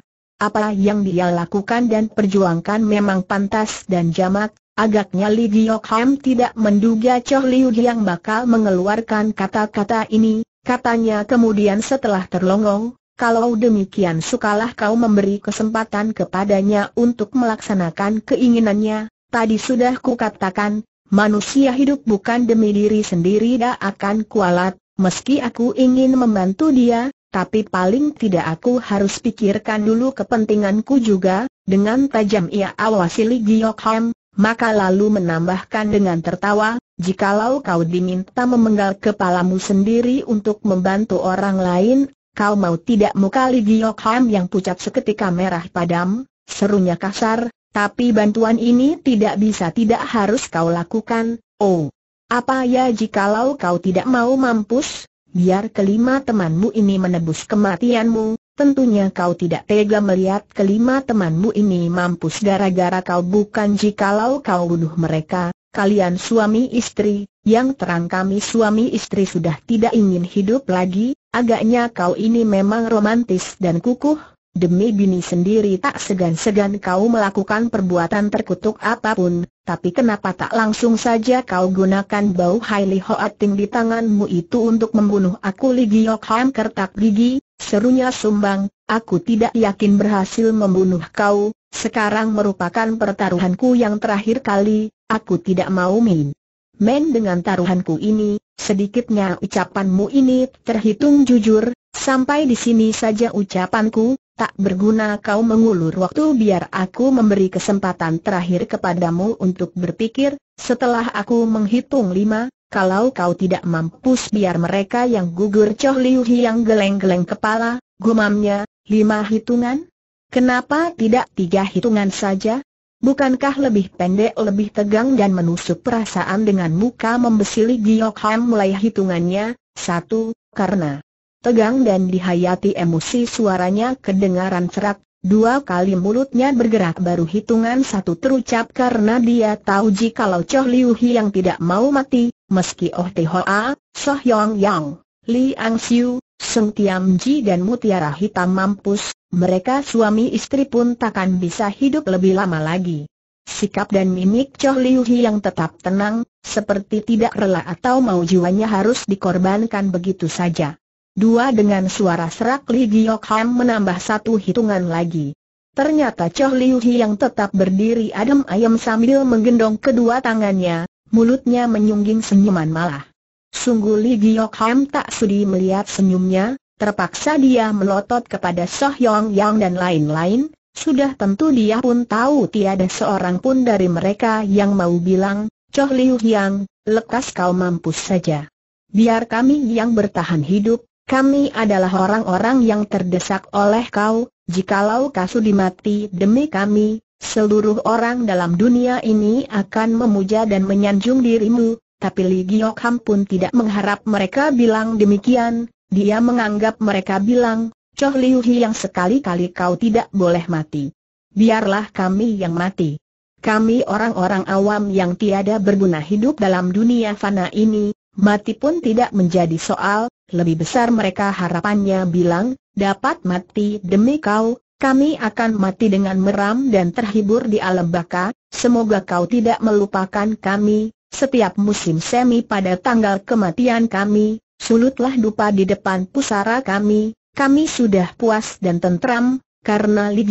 Apa yang dia lakukan dan perjuangkan memang pantas dan jamak, Agaknya Li Giokham tidak menduga Choh Liu yang bakal mengeluarkan kata-kata ini, katanya kemudian setelah terlongong, kalau demikian sukalah kau memberi kesempatan kepadanya untuk melaksanakan keinginannya, tadi sudah ku katakan, manusia hidup bukan demi diri sendiri dah akan kualat, meski aku ingin membantu dia, tapi paling tidak aku harus pikirkan dulu kepentinganku juga, dengan tajam ia awasi Li Giokham, maka lalu menambahkan dengan tertawa, jikalau kau diminta memenggal kepalamu sendiri untuk membantu orang lain, kau mau tidak muka Li Giok yang pucat seketika merah padam, serunya kasar, tapi bantuan ini tidak bisa tidak harus kau lakukan, oh. Apa ya jikalau kau tidak mau mampus, biar kelima temanmu ini menebus kematianmu, Tentunya kau tidak tega melihat kelima temanmu ini mampus gara-gara kau bukan jikalau kau bunuh mereka, kalian suami istri, yang terang kami suami istri sudah tidak ingin hidup lagi, agaknya kau ini memang romantis dan kukuh, Demi bini sendiri tak segan-segan kau melakukan perbuatan terkutuk apapun, tapi kenapa tak langsung saja kau gunakan bau Hai Li Hoating di tanganmu itu untuk membunuh aku Li Giok Ham kertak gigi, serunya sumbang, aku tidak yakin berhasil membunuh kau, sekarang merupakan pertaruhanku yang terakhir kali, aku tidak mau min. Men dengan taruhanku ini, sedikitnya ucapanmu ini terhitung jujur, Sampai di sini saja ucapanku, tak berguna kau mengulur waktu biar aku memberi kesempatan terakhir kepadamu untuk berpikir, setelah aku menghitung lima, kalau kau tidak mampus biar mereka yang gugur Choh Liu yang geleng-geleng kepala, gumamnya, lima hitungan? Kenapa tidak tiga hitungan saja? Bukankah lebih pendek lebih tegang dan menusuk perasaan dengan muka membesili Giok Ham mulai hitungannya, satu, karena tegang dan dihayati emosi suaranya kedengaran serak, dua kali mulutnya bergerak baru hitungan satu terucap karena dia tahu jikalau Choh Liu Hi yang tidak mau mati, meski Oh Te A, Soh Yong Yang, Li Ang Siu, Seng Tiam Ji dan Mutiara Hitam mampus, mereka suami istri pun takkan bisa hidup lebih lama lagi. Sikap dan mimik Choh Liu Hi yang tetap tenang, seperti tidak rela atau mau jiwanya harus dikorbankan begitu saja. Dua dengan suara serak Li Giok Ham menambah satu hitungan lagi. Ternyata Choh Liu Hi yang tetap berdiri adem ayam sambil menggendong kedua tangannya, mulutnya menyungging senyuman malah. Sungguh Li Giok Ham tak sudi melihat senyumnya, terpaksa dia melotot kepada Soh Yong Yang dan lain-lain, sudah tentu dia pun tahu tiada seorang pun dari mereka yang mau bilang, Choh Liu Yang, lekas kau mampus saja. Biar kami yang bertahan hidup, kami adalah orang-orang yang terdesak oleh kau, jikalau Kasudi mati demi kami, seluruh orang dalam dunia ini akan memuja dan menyanjung dirimu, tapi Li Giok Ham pun tidak mengharap mereka bilang demikian, dia menganggap mereka bilang, Choh Liu Hi yang sekali-kali kau tidak boleh mati. Biarlah kami yang mati. Kami orang-orang awam yang tiada berguna hidup dalam dunia fana ini, mati pun tidak menjadi soal, lebih besar mereka harapannya bilang, dapat mati demi kau, kami akan mati dengan meram dan terhibur di alam baka, semoga kau tidak melupakan kami, setiap musim semi pada tanggal kematian kami, sulutlah dupa di depan pusara kami, kami sudah puas dan tentram, karena Li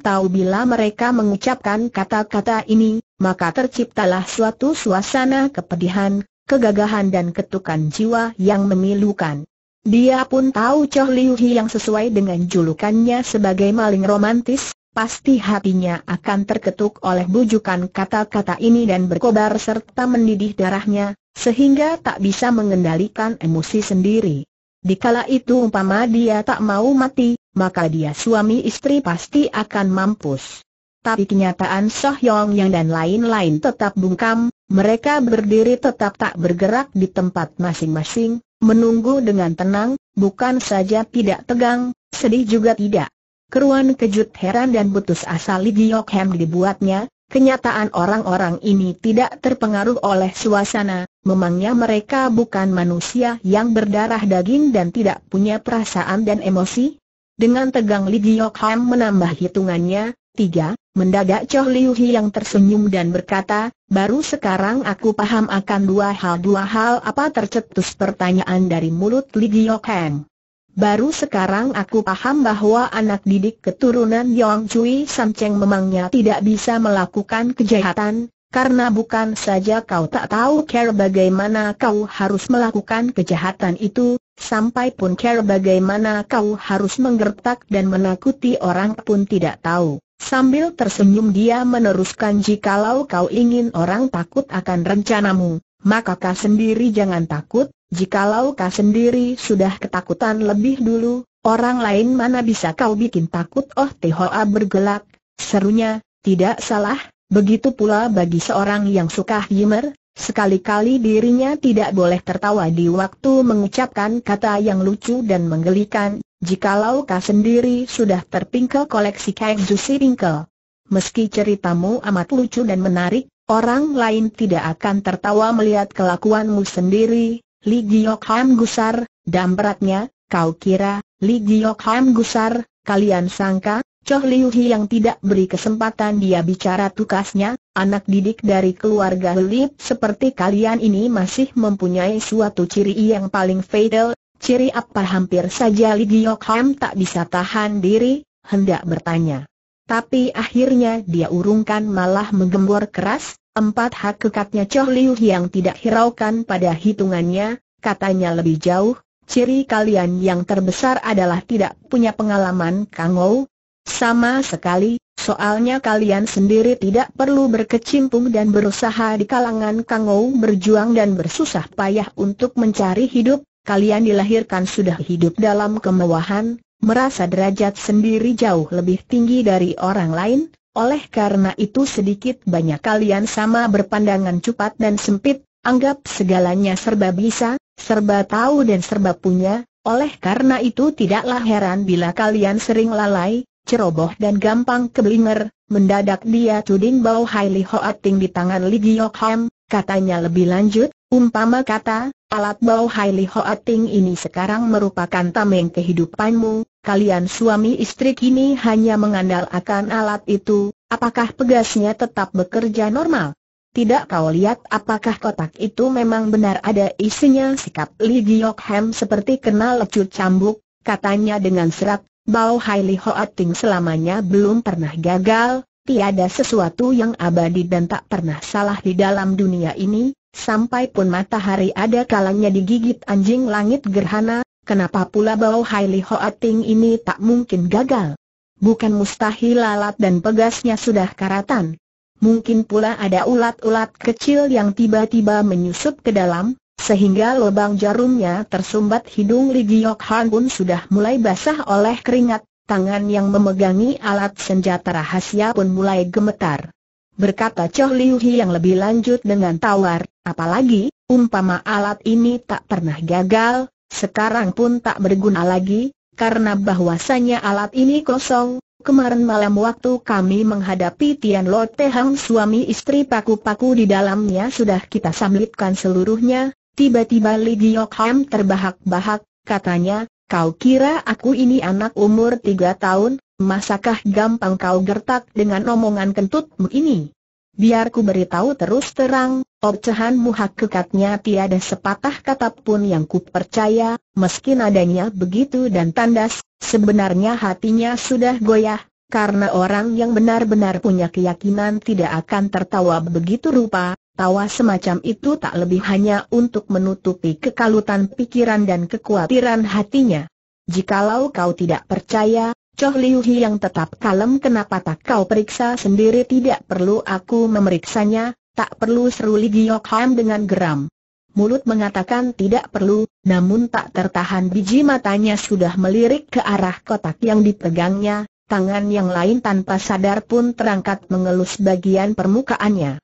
tahu bila mereka mengucapkan kata-kata ini, maka terciptalah suatu suasana kepedihan, kegagahan dan ketukan jiwa yang memilukan. Dia pun tahu Choh Liu Hi yang sesuai dengan julukannya sebagai maling romantis, pasti hatinya akan terketuk oleh bujukan kata-kata ini dan berkobar serta mendidih darahnya, sehingga tak bisa mengendalikan emosi sendiri. Di kala itu umpama dia tak mau mati, maka dia suami istri pasti akan mampus. Tapi kenyataan Soh Yong Yang dan lain-lain tetap bungkam, mereka berdiri tetap tak bergerak di tempat masing-masing, menunggu dengan tenang, bukan saja tidak tegang, sedih juga tidak. Keruan kejut heran dan putus asa Li Hem dibuatnya, kenyataan orang-orang ini tidak terpengaruh oleh suasana, memangnya mereka bukan manusia yang berdarah daging dan tidak punya perasaan dan emosi? Dengan tegang Li Hem menambah hitungannya, tiga, Mendadak Choh Liu yang tersenyum dan berkata, baru sekarang aku paham akan dua hal dua hal apa tercetus pertanyaan dari mulut Li Giokeng. Baru sekarang aku paham bahwa anak didik keturunan Yong Cui San Cheng memangnya tidak bisa melakukan kejahatan, karena bukan saja kau tak tahu care bagaimana kau harus melakukan kejahatan itu, Sampai pun cara bagaimana kau harus menggertak dan menakuti orang pun tidak tahu. Sambil tersenyum dia meneruskan jikalau kau ingin orang takut akan rencanamu, maka kau sendiri jangan takut, jikalau kau sendiri sudah ketakutan lebih dulu, orang lain mana bisa kau bikin takut oh Tehoa bergelak, serunya, tidak salah, begitu pula bagi seorang yang suka himer, Sekali-kali dirinya tidak boleh tertawa di waktu mengucapkan kata yang lucu dan menggelikan, jikalau kau sendiri sudah terpingkel koleksi kain jusi pingkel. Meski ceritamu amat lucu dan menarik, orang lain tidak akan tertawa melihat kelakuanmu sendiri, Li Giok Ham gusar, beratnya, kau kira, Li Giok Ham gusar, kalian sangka, Choh Liu Hi yang tidak beri kesempatan dia bicara tukasnya, anak didik dari keluarga Lip seperti kalian ini masih mempunyai suatu ciri yang paling fatal, ciri apa hampir saja Li Giok tak bisa tahan diri, hendak bertanya. Tapi akhirnya dia urungkan malah menggembor keras, empat hak kekatnya Choh Liu yang tidak hiraukan pada hitungannya, katanya lebih jauh, ciri kalian yang terbesar adalah tidak punya pengalaman kangou, sama sekali, Soalnya kalian sendiri tidak perlu berkecimpung dan berusaha di kalangan kangou berjuang dan bersusah payah untuk mencari hidup, kalian dilahirkan sudah hidup dalam kemewahan, merasa derajat sendiri jauh lebih tinggi dari orang lain, oleh karena itu sedikit banyak kalian sama berpandangan cepat dan sempit, anggap segalanya serba bisa, serba tahu dan serba punya, oleh karena itu tidaklah heran bila kalian sering lalai, ceroboh dan gampang keblinger, mendadak dia tuding bau Hai Li Hoating di tangan Li Giok Ham, katanya lebih lanjut, umpama kata, alat bau Hai Li Hoating ini sekarang merupakan tameng kehidupanmu, kalian suami istri kini hanya mengandalkan alat itu, apakah pegasnya tetap bekerja normal? Tidak kau lihat apakah kotak itu memang benar ada isinya sikap Li Giok Ham seperti kenal lecut cambuk, katanya dengan serak, Bao Hai Li Hoat Ting selamanya belum pernah gagal, tiada sesuatu yang abadi dan tak pernah salah di dalam dunia ini, sampai pun matahari ada kalanya digigit anjing langit gerhana, kenapa pula Bao Hai Li Hoat Ting ini tak mungkin gagal? Bukan mustahil lalat dan pegasnya sudah karatan. Mungkin pula ada ulat-ulat kecil yang tiba-tiba menyusup ke dalam, sehingga lubang jarumnya tersumbat hidung Li Giok Han pun sudah mulai basah oleh keringat, tangan yang memegangi alat senjata rahasia pun mulai gemetar. Berkata Choh Liu Hi yang lebih lanjut dengan tawar, apalagi, umpama alat ini tak pernah gagal, sekarang pun tak berguna lagi, karena bahwasanya alat ini kosong, Kemarin malam waktu kami menghadapi Tian Lo Tehang suami istri paku-paku di dalamnya sudah kita samlitkan seluruhnya, Tiba-tiba Li Giokham terbahak-bahak, katanya, kau kira aku ini anak umur tiga tahun, masakah gampang kau gertak dengan omongan kentutmu ini? Biar ku beritahu terus terang, ocehanmu hak kekatnya tiada sepatah kata pun yang ku percaya, meski nadanya begitu dan tandas, sebenarnya hatinya sudah goyah, karena orang yang benar-benar punya keyakinan tidak akan tertawa begitu rupa, Tawa semacam itu tak lebih hanya untuk menutupi kekalutan pikiran dan kekhawatiran hatinya. Jikalau kau tidak percaya, Choh Liu Hi yang tetap kalem kenapa tak kau periksa sendiri tidak perlu aku memeriksanya, tak perlu seru Li Giok Ham dengan geram. Mulut mengatakan tidak perlu, namun tak tertahan biji matanya sudah melirik ke arah kotak yang dipegangnya, tangan yang lain tanpa sadar pun terangkat mengelus bagian permukaannya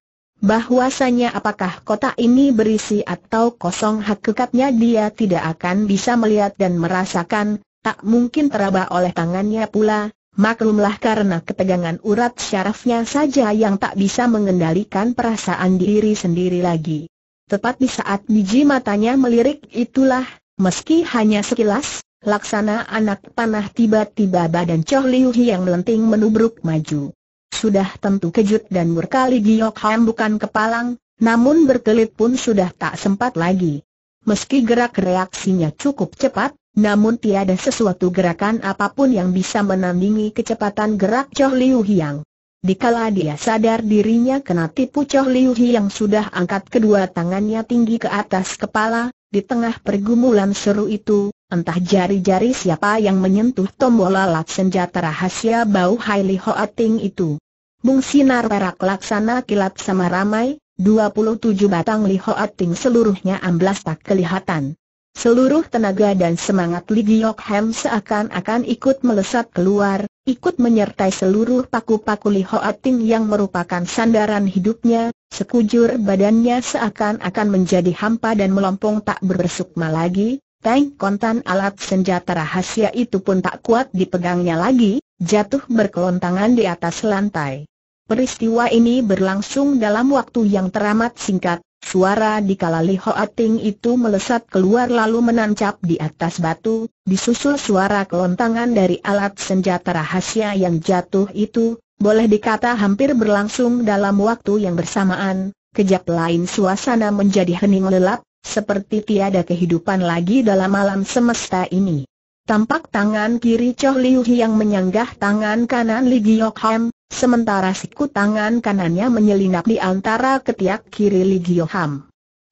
bahwasanya apakah kotak ini berisi atau kosong hakikatnya dia tidak akan bisa melihat dan merasakan, tak mungkin teraba oleh tangannya pula, maklumlah karena ketegangan urat syarafnya saja yang tak bisa mengendalikan perasaan diri sendiri lagi. Tepat di saat biji matanya melirik itulah, meski hanya sekilas, laksana anak panah tiba-tiba badan Choh Liu yang melenting menubruk maju. Sudah tentu kejut dan berkali Giok Ham bukan kepalang, namun berkelit pun sudah tak sempat lagi. Meski gerak reaksinya cukup cepat, namun tiada sesuatu gerakan apapun yang bisa menandingi kecepatan gerak Choh Liu Hiang. Dikala dia sadar dirinya kena tipu Choh Liu Hiang sudah angkat kedua tangannya tinggi ke atas kepala, di tengah pergumulan seru itu, entah jari-jari siapa yang menyentuh tombol alat senjata rahasia bau Hoa Ting itu. Bung sinar perak laksana kilat sama ramai, 27 batang liho ating seluruhnya amblas tak kelihatan. Seluruh tenaga dan semangat Li Giok Hem seakan-akan ikut melesat keluar, ikut menyertai seluruh paku-paku Li Hoa yang merupakan sandaran hidupnya, sekujur badannya seakan-akan menjadi hampa dan melompong tak bersukma lagi, tank kontan alat senjata rahasia itu pun tak kuat dipegangnya lagi, jatuh berkelontangan di atas lantai. Peristiwa ini berlangsung dalam waktu yang teramat singkat. Suara di kalali Hoating itu melesat keluar lalu menancap di atas batu, disusul suara kelontangan dari alat senjata rahasia yang jatuh itu, boleh dikata hampir berlangsung dalam waktu yang bersamaan. Kejap lain suasana menjadi hening lelap, seperti tiada kehidupan lagi dalam malam semesta ini. Tampak tangan kiri Choh Liu yang menyanggah tangan kanan Li Giok Ham, sementara siku tangan kanannya menyelinap di antara ketiak kiri Li Gio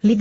Li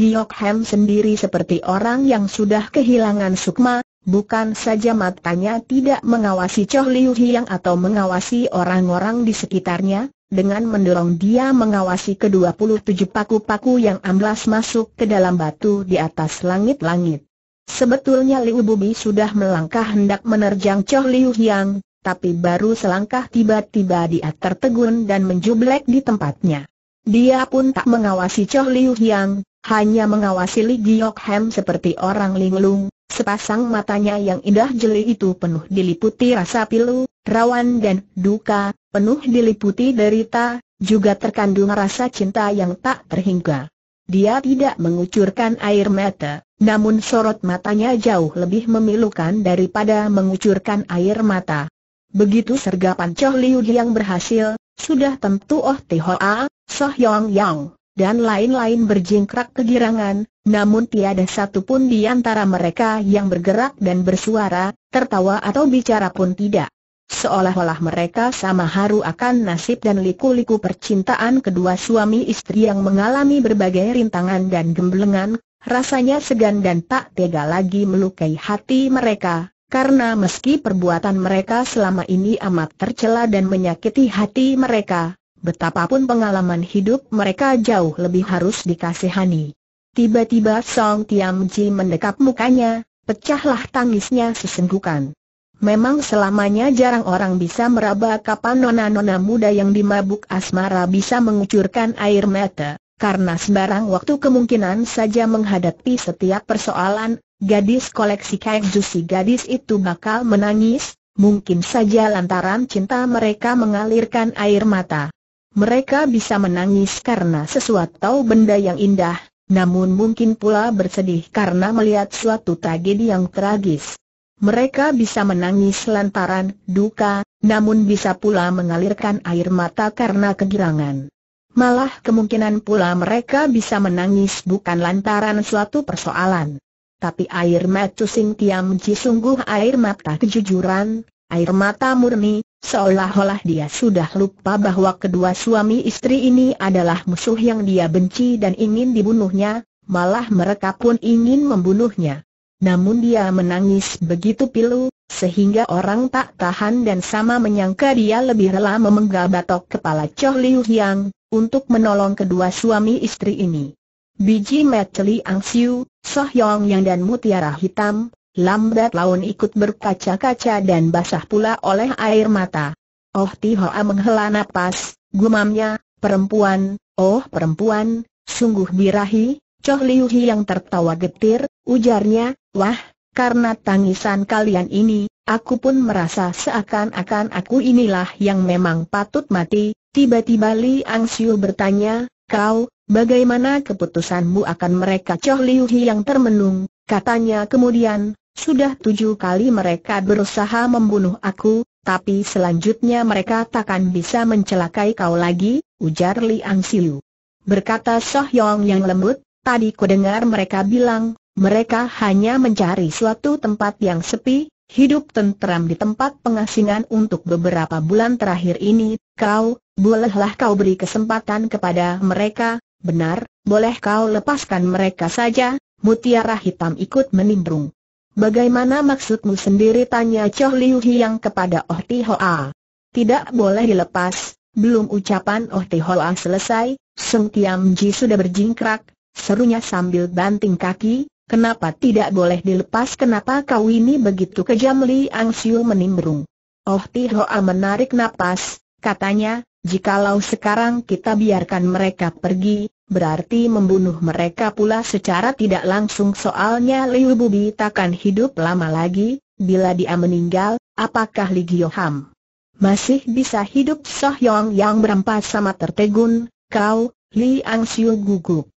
sendiri seperti orang yang sudah kehilangan sukma, bukan saja matanya tidak mengawasi Choh Liu Hiang atau mengawasi orang-orang di sekitarnya, dengan mendorong dia mengawasi ke-27 paku-paku yang amblas masuk ke dalam batu di atas langit-langit. Sebetulnya Liu Bumi sudah melangkah hendak menerjang Choh Liu Hiang, tapi baru selangkah tiba-tiba dia tertegun dan menjublek di tempatnya. Dia pun tak mengawasi Choh Liu Yang, hanya mengawasi Li Giok Hem seperti orang linglung, sepasang matanya yang indah jeli itu penuh diliputi rasa pilu, rawan dan duka, penuh diliputi derita, juga terkandung rasa cinta yang tak terhingga. Dia tidak mengucurkan air mata, namun sorot matanya jauh lebih memilukan daripada mengucurkan air mata. Begitu sergapan Cho Liu yang berhasil, sudah tentu Oh Tihoa, So Yong Yang, dan lain-lain berjingkrak kegirangan, namun tiada satu pun di antara mereka yang bergerak dan bersuara, tertawa atau bicara pun tidak. Seolah-olah mereka sama haru akan nasib dan liku-liku percintaan kedua suami istri yang mengalami berbagai rintangan dan gemblengan, rasanya segan dan tak tega lagi melukai hati mereka, karena meski perbuatan mereka selama ini amat tercela dan menyakiti hati mereka, betapapun pengalaman hidup mereka jauh lebih harus dikasihani. Tiba-tiba Song Tiam Ji mendekap mukanya, pecahlah tangisnya sesenggukan. Memang selamanya jarang orang bisa meraba kapan nona-nona muda yang dimabuk asmara bisa mengucurkan air mata, karena sembarang waktu kemungkinan saja menghadapi setiap persoalan, Gadis koleksi kek jusi gadis itu bakal menangis, mungkin saja lantaran cinta mereka mengalirkan air mata. Mereka bisa menangis karena sesuatu benda yang indah, namun mungkin pula bersedih karena melihat suatu tragedi yang tragis. Mereka bisa menangis lantaran duka, namun bisa pula mengalirkan air mata karena kegirangan. Malah kemungkinan pula mereka bisa menangis bukan lantaran suatu persoalan, tapi air mata Sing Tiam Ji sungguh air mata kejujuran, air mata murni, seolah-olah dia sudah lupa bahwa kedua suami istri ini adalah musuh yang dia benci dan ingin dibunuhnya, malah mereka pun ingin membunuhnya. Namun dia menangis begitu pilu, sehingga orang tak tahan dan sama menyangka dia lebih rela memenggal batok kepala Choh Liu hyang untuk menolong kedua suami istri ini. Biji Meteli Soh Yong Yang dan Mutiara Hitam, lambat laun ikut berkaca-kaca dan basah pula oleh air mata. Oh Tihoa menghela nafas, gumamnya, perempuan, oh perempuan, sungguh birahi, Choh Liu Hi yang tertawa getir, ujarnya, wah, karena tangisan kalian ini, aku pun merasa seakan-akan aku inilah yang memang patut mati. Tiba-tiba Li Ang Siu bertanya, kau, Bagaimana keputusanmu akan mereka Choh Liu Hi yang termenung, katanya kemudian, sudah tujuh kali mereka berusaha membunuh aku, tapi selanjutnya mereka takkan bisa mencelakai kau lagi, ujar Liang Siu. Berkata Soh Yong yang lembut, tadi kudengar mereka bilang, mereka hanya mencari suatu tempat yang sepi, hidup tentram di tempat pengasingan untuk beberapa bulan terakhir ini, kau, bolehlah kau beri kesempatan kepada mereka, Benar, boleh kau lepaskan mereka saja, mutiara hitam ikut menimbrung. Bagaimana maksudmu sendiri tanya Choh Liu Hiang kepada Oh Ti Hoa. Tidak boleh dilepas, belum ucapan Oh Ti Hoa selesai, Sung Tiam Ji sudah berjingkrak, serunya sambil banting kaki, kenapa tidak boleh dilepas kenapa kau ini begitu kejam Li Ang Siu menimbrung. Oh Ti Hoa menarik napas, katanya, Jikalau sekarang kita biarkan mereka pergi, berarti membunuh mereka pula secara tidak langsung soalnya Liu Bubi takkan hidup lama lagi, bila dia meninggal, apakah Li Ham masih bisa hidup Soh Yong yang berempat sama tertegun, kau, Li Ang Siu gugup.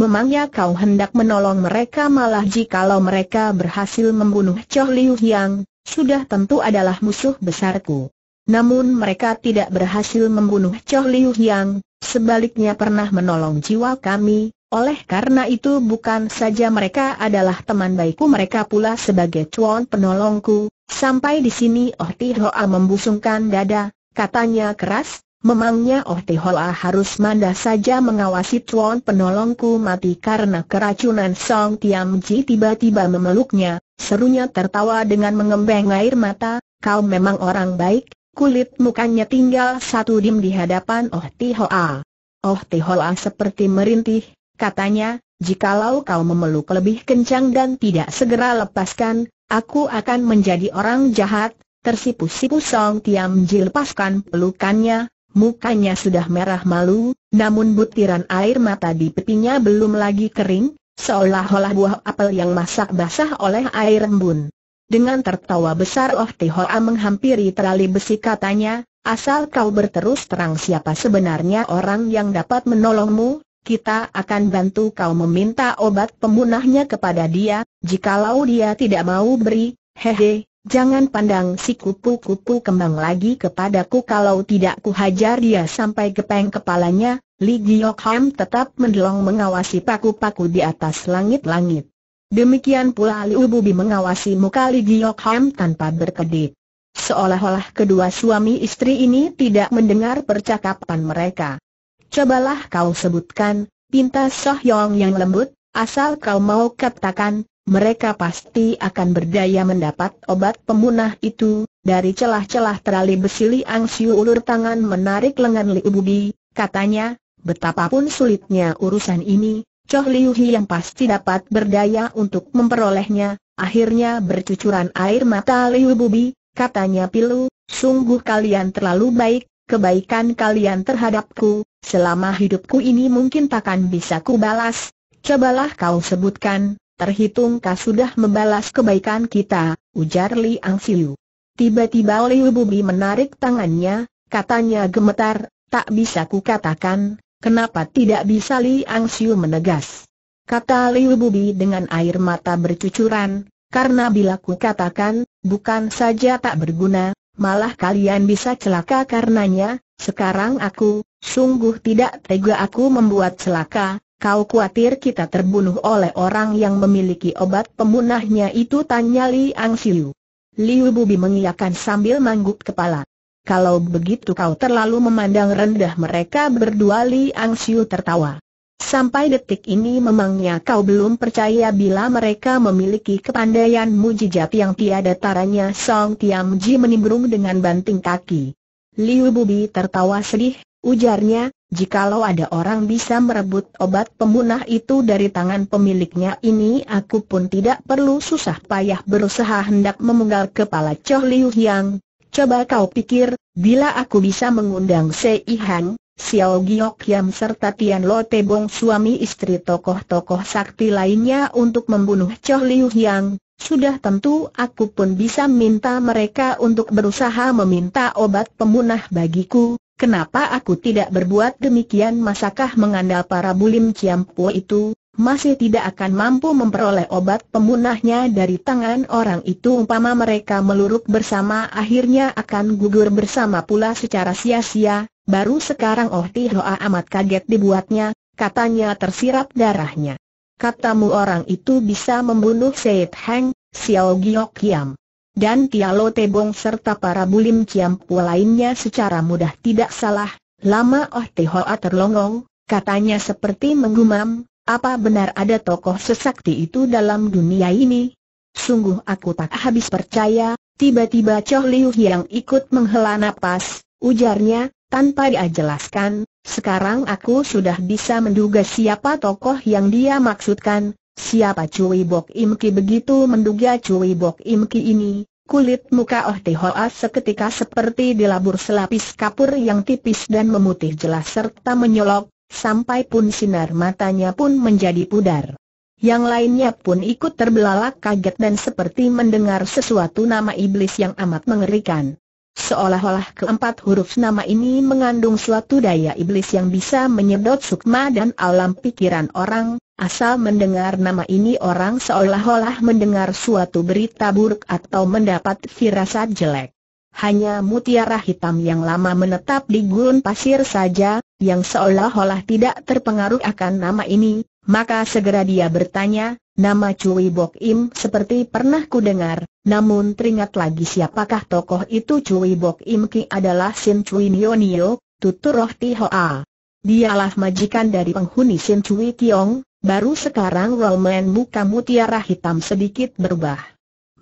Memangnya kau hendak menolong mereka malah jikalau mereka berhasil membunuh Choh Liu Yang, sudah tentu adalah musuh besarku. Namun mereka tidak berhasil membunuh Choh Liu Yang, sebaliknya pernah menolong jiwa kami, oleh karena itu bukan saja mereka adalah teman baikku mereka pula sebagai cuan penolongku. Sampai di sini Oh Ti Hoa membusungkan dada, katanya keras, memangnya Oh Ti Hoa harus manda saja mengawasi cuan penolongku mati karena keracunan Song Tiam Ji tiba-tiba memeluknya, serunya tertawa dengan mengembang air mata, kau memang orang baik, kulit mukanya tinggal satu dim di hadapan Oh Tihoa. Oh Tihoa seperti merintih, katanya, jikalau kau memeluk lebih kencang dan tidak segera lepaskan, aku akan menjadi orang jahat. Tersipu-sipu Song Tiam Ji lepaskan pelukannya, mukanya sudah merah malu, namun butiran air mata di pipinya belum lagi kering, seolah-olah buah apel yang masak basah oleh air embun. Dengan tertawa besar Oh Tihoa menghampiri terali besi katanya, asal kau berterus terang siapa sebenarnya orang yang dapat menolongmu, kita akan bantu kau meminta obat pemunahnya kepada dia, jikalau dia tidak mau beri, hehe, jangan pandang si kupu-kupu kembang lagi kepadaku kalau tidak ku hajar dia sampai gepeng kepalanya, Li Giok tetap mendelong mengawasi paku-paku di atas langit-langit. Demikian pula Liu Bubi mengawasi muka Li Giok Ham tanpa berkedip. Seolah-olah kedua suami istri ini tidak mendengar percakapan mereka. Cobalah kau sebutkan, pinta Sohyong yang lembut, asal kau mau katakan, mereka pasti akan berdaya mendapat obat pemunah itu. Dari celah-celah terali besi Liang Siu ulur tangan menarik lengan Liu Bubi, katanya, betapapun sulitnya urusan ini, Choh Liu Hi yang pasti dapat berdaya untuk memperolehnya, akhirnya bercucuran air mata Liu Bubi, katanya pilu, sungguh kalian terlalu baik, kebaikan kalian terhadapku, selama hidupku ini mungkin takkan bisa kubalas, cobalah kau sebutkan, terhitung kau sudah membalas kebaikan kita, ujar Li Ang Siu. Tiba-tiba Liu Bubi menarik tangannya, katanya gemetar, tak bisa kukatakan, Kenapa tidak bisa Li Siu menegas? Kata Liu Bubi dengan air mata bercucuran, karena bila ku katakan, bukan saja tak berguna, malah kalian bisa celaka karenanya, sekarang aku, sungguh tidak tega aku membuat celaka, kau khawatir kita terbunuh oleh orang yang memiliki obat pemunahnya itu tanya Li Siu. Liu Bubi mengiyakan sambil mangguk kepala. Kalau begitu kau terlalu memandang rendah mereka berdua Li Siu tertawa. Sampai detik ini memangnya kau belum percaya bila mereka memiliki kepandaian mujizat yang tiada taranya Song Ji menimbrung dengan banting kaki. Liu Bubi tertawa sedih, ujarnya, jikalau ada orang bisa merebut obat pemunah itu dari tangan pemiliknya ini aku pun tidak perlu susah payah berusaha hendak memunggal kepala Choh Liu Yang, Coba kau pikir, bila aku bisa mengundang Sei Hang, Xiao Giok Yam serta Tian Lo Tebong suami istri tokoh-tokoh sakti lainnya untuk membunuh Choh Liu Yang, sudah tentu aku pun bisa minta mereka untuk berusaha meminta obat pemunah bagiku, kenapa aku tidak berbuat demikian masakah mengandalkan para bulim Ciampu itu, masih tidak akan mampu memperoleh obat pemunahnya dari tangan orang itu umpama mereka meluruk bersama akhirnya akan gugur bersama pula secara sia-sia, baru sekarang Oh Tihoa amat kaget dibuatnya, katanya tersirap darahnya. Katamu orang itu bisa membunuh Seid Heng, Xiao Giok Kiam dan Tialo Tebong serta para bulim pula lainnya secara mudah tidak salah. Lama Oh Tihoa terlongong, katanya seperti menggumam, apa benar ada tokoh sesakti itu dalam dunia ini? Sungguh aku tak habis percaya, tiba-tiba Choh Liu yang ikut menghela nafas, ujarnya, tanpa dia jelaskan, sekarang aku sudah bisa menduga siapa tokoh yang dia maksudkan, siapa Cui Bok Im Ki begitu menduga Cui Bok Im Ki ini, Kulit muka Oh Hoa seketika seperti dilabur selapis kapur yang tipis dan memutih jelas serta menyolok, sampai pun sinar matanya pun menjadi pudar. Yang lainnya pun ikut terbelalak kaget dan seperti mendengar sesuatu nama iblis yang amat mengerikan. Seolah-olah keempat huruf nama ini mengandung suatu daya iblis yang bisa menyedot sukma dan alam pikiran orang, asal mendengar nama ini orang seolah-olah mendengar suatu berita buruk atau mendapat firasat jelek hanya mutiara hitam yang lama menetap di gurun pasir saja, yang seolah-olah tidak terpengaruh akan nama ini, maka segera dia bertanya, nama Cui Bok Im seperti pernah ku dengar, namun teringat lagi siapakah tokoh itu Cui Bok Im Ki adalah Sin Cui Nionio, tutur Roh Tihoa. Dialah majikan dari penghuni Sin Cui Tiong, baru sekarang Roman muka mutiara hitam sedikit berubah.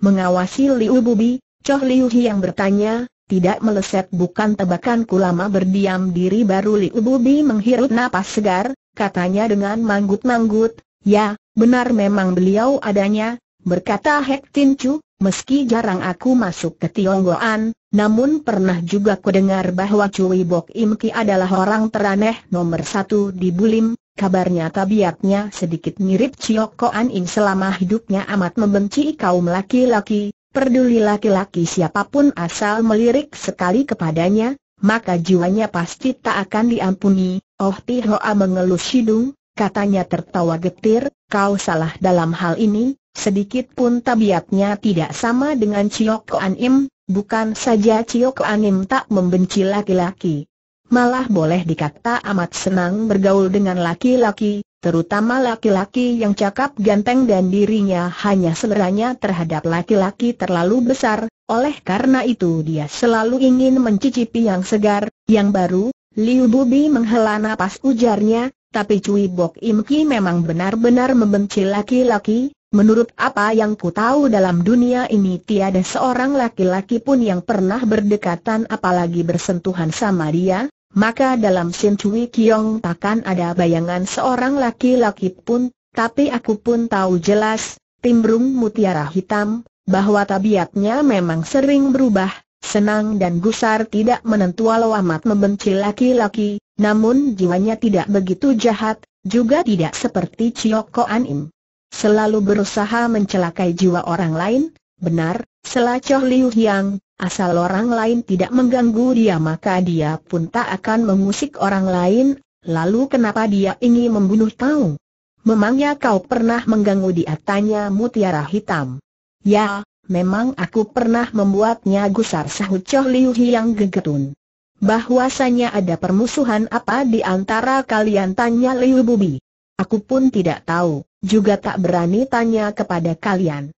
Mengawasi Liu Bubi, Choh Liu Hi yang bertanya, tidak meleset bukan tebakanku lama berdiam diri baru Liu Bubi menghirup napas segar, katanya dengan manggut-manggut, ya, benar memang beliau adanya, berkata Hek Tin Chu, meski jarang aku masuk ke Tionggoan, namun pernah juga kudengar bahwa Cui Bok Im Ki adalah orang teraneh nomor satu di Bulim, Kabarnya tabiatnya sedikit mirip Chiyoko Koan Im selama hidupnya amat membenci kaum laki-laki, Perduli laki-laki siapapun asal melirik sekali kepadanya, maka jiwanya pasti tak akan diampuni. Oh Tihoa mengelus hidung, katanya tertawa getir, kau salah dalam hal ini, sedikit pun tabiatnya tidak sama dengan Chiok An Im, bukan saja Chiok An Im tak membenci laki-laki, malah boleh dikata amat senang bergaul dengan laki-laki, terutama laki-laki yang cakap ganteng dan dirinya hanya seleranya terhadap laki-laki terlalu besar, oleh karena itu dia selalu ingin mencicipi yang segar, yang baru, Liu Bubi menghela napas ujarnya, tapi Cui Bok Im Ki memang benar-benar membenci laki-laki, Menurut apa yang ku tahu dalam dunia ini tiada seorang laki-laki pun yang pernah berdekatan apalagi bersentuhan sama dia, maka dalam Sin Chui Kiong takkan ada bayangan seorang laki-laki pun, tapi aku pun tahu jelas, timbrung mutiara hitam, bahwa tabiatnya memang sering berubah, senang dan gusar tidak menentu walau amat membenci laki-laki, namun jiwanya tidak begitu jahat, juga tidak seperti Chioko Anim. Selalu berusaha mencelakai jiwa orang lain, benar, Selacoh Liu Hyang, Asal orang lain tidak mengganggu dia maka dia pun tak akan mengusik orang lain, lalu kenapa dia ingin membunuh kau? Memangnya kau pernah mengganggu dia? Tanya Mutiara Hitam. Ya, memang aku pernah membuatnya gusar sahut Choh Liu yang gegetun. Bahwasanya ada permusuhan apa di antara kalian? Tanya Liu Bubi. Aku pun tidak tahu, juga tak berani tanya kepada kalian.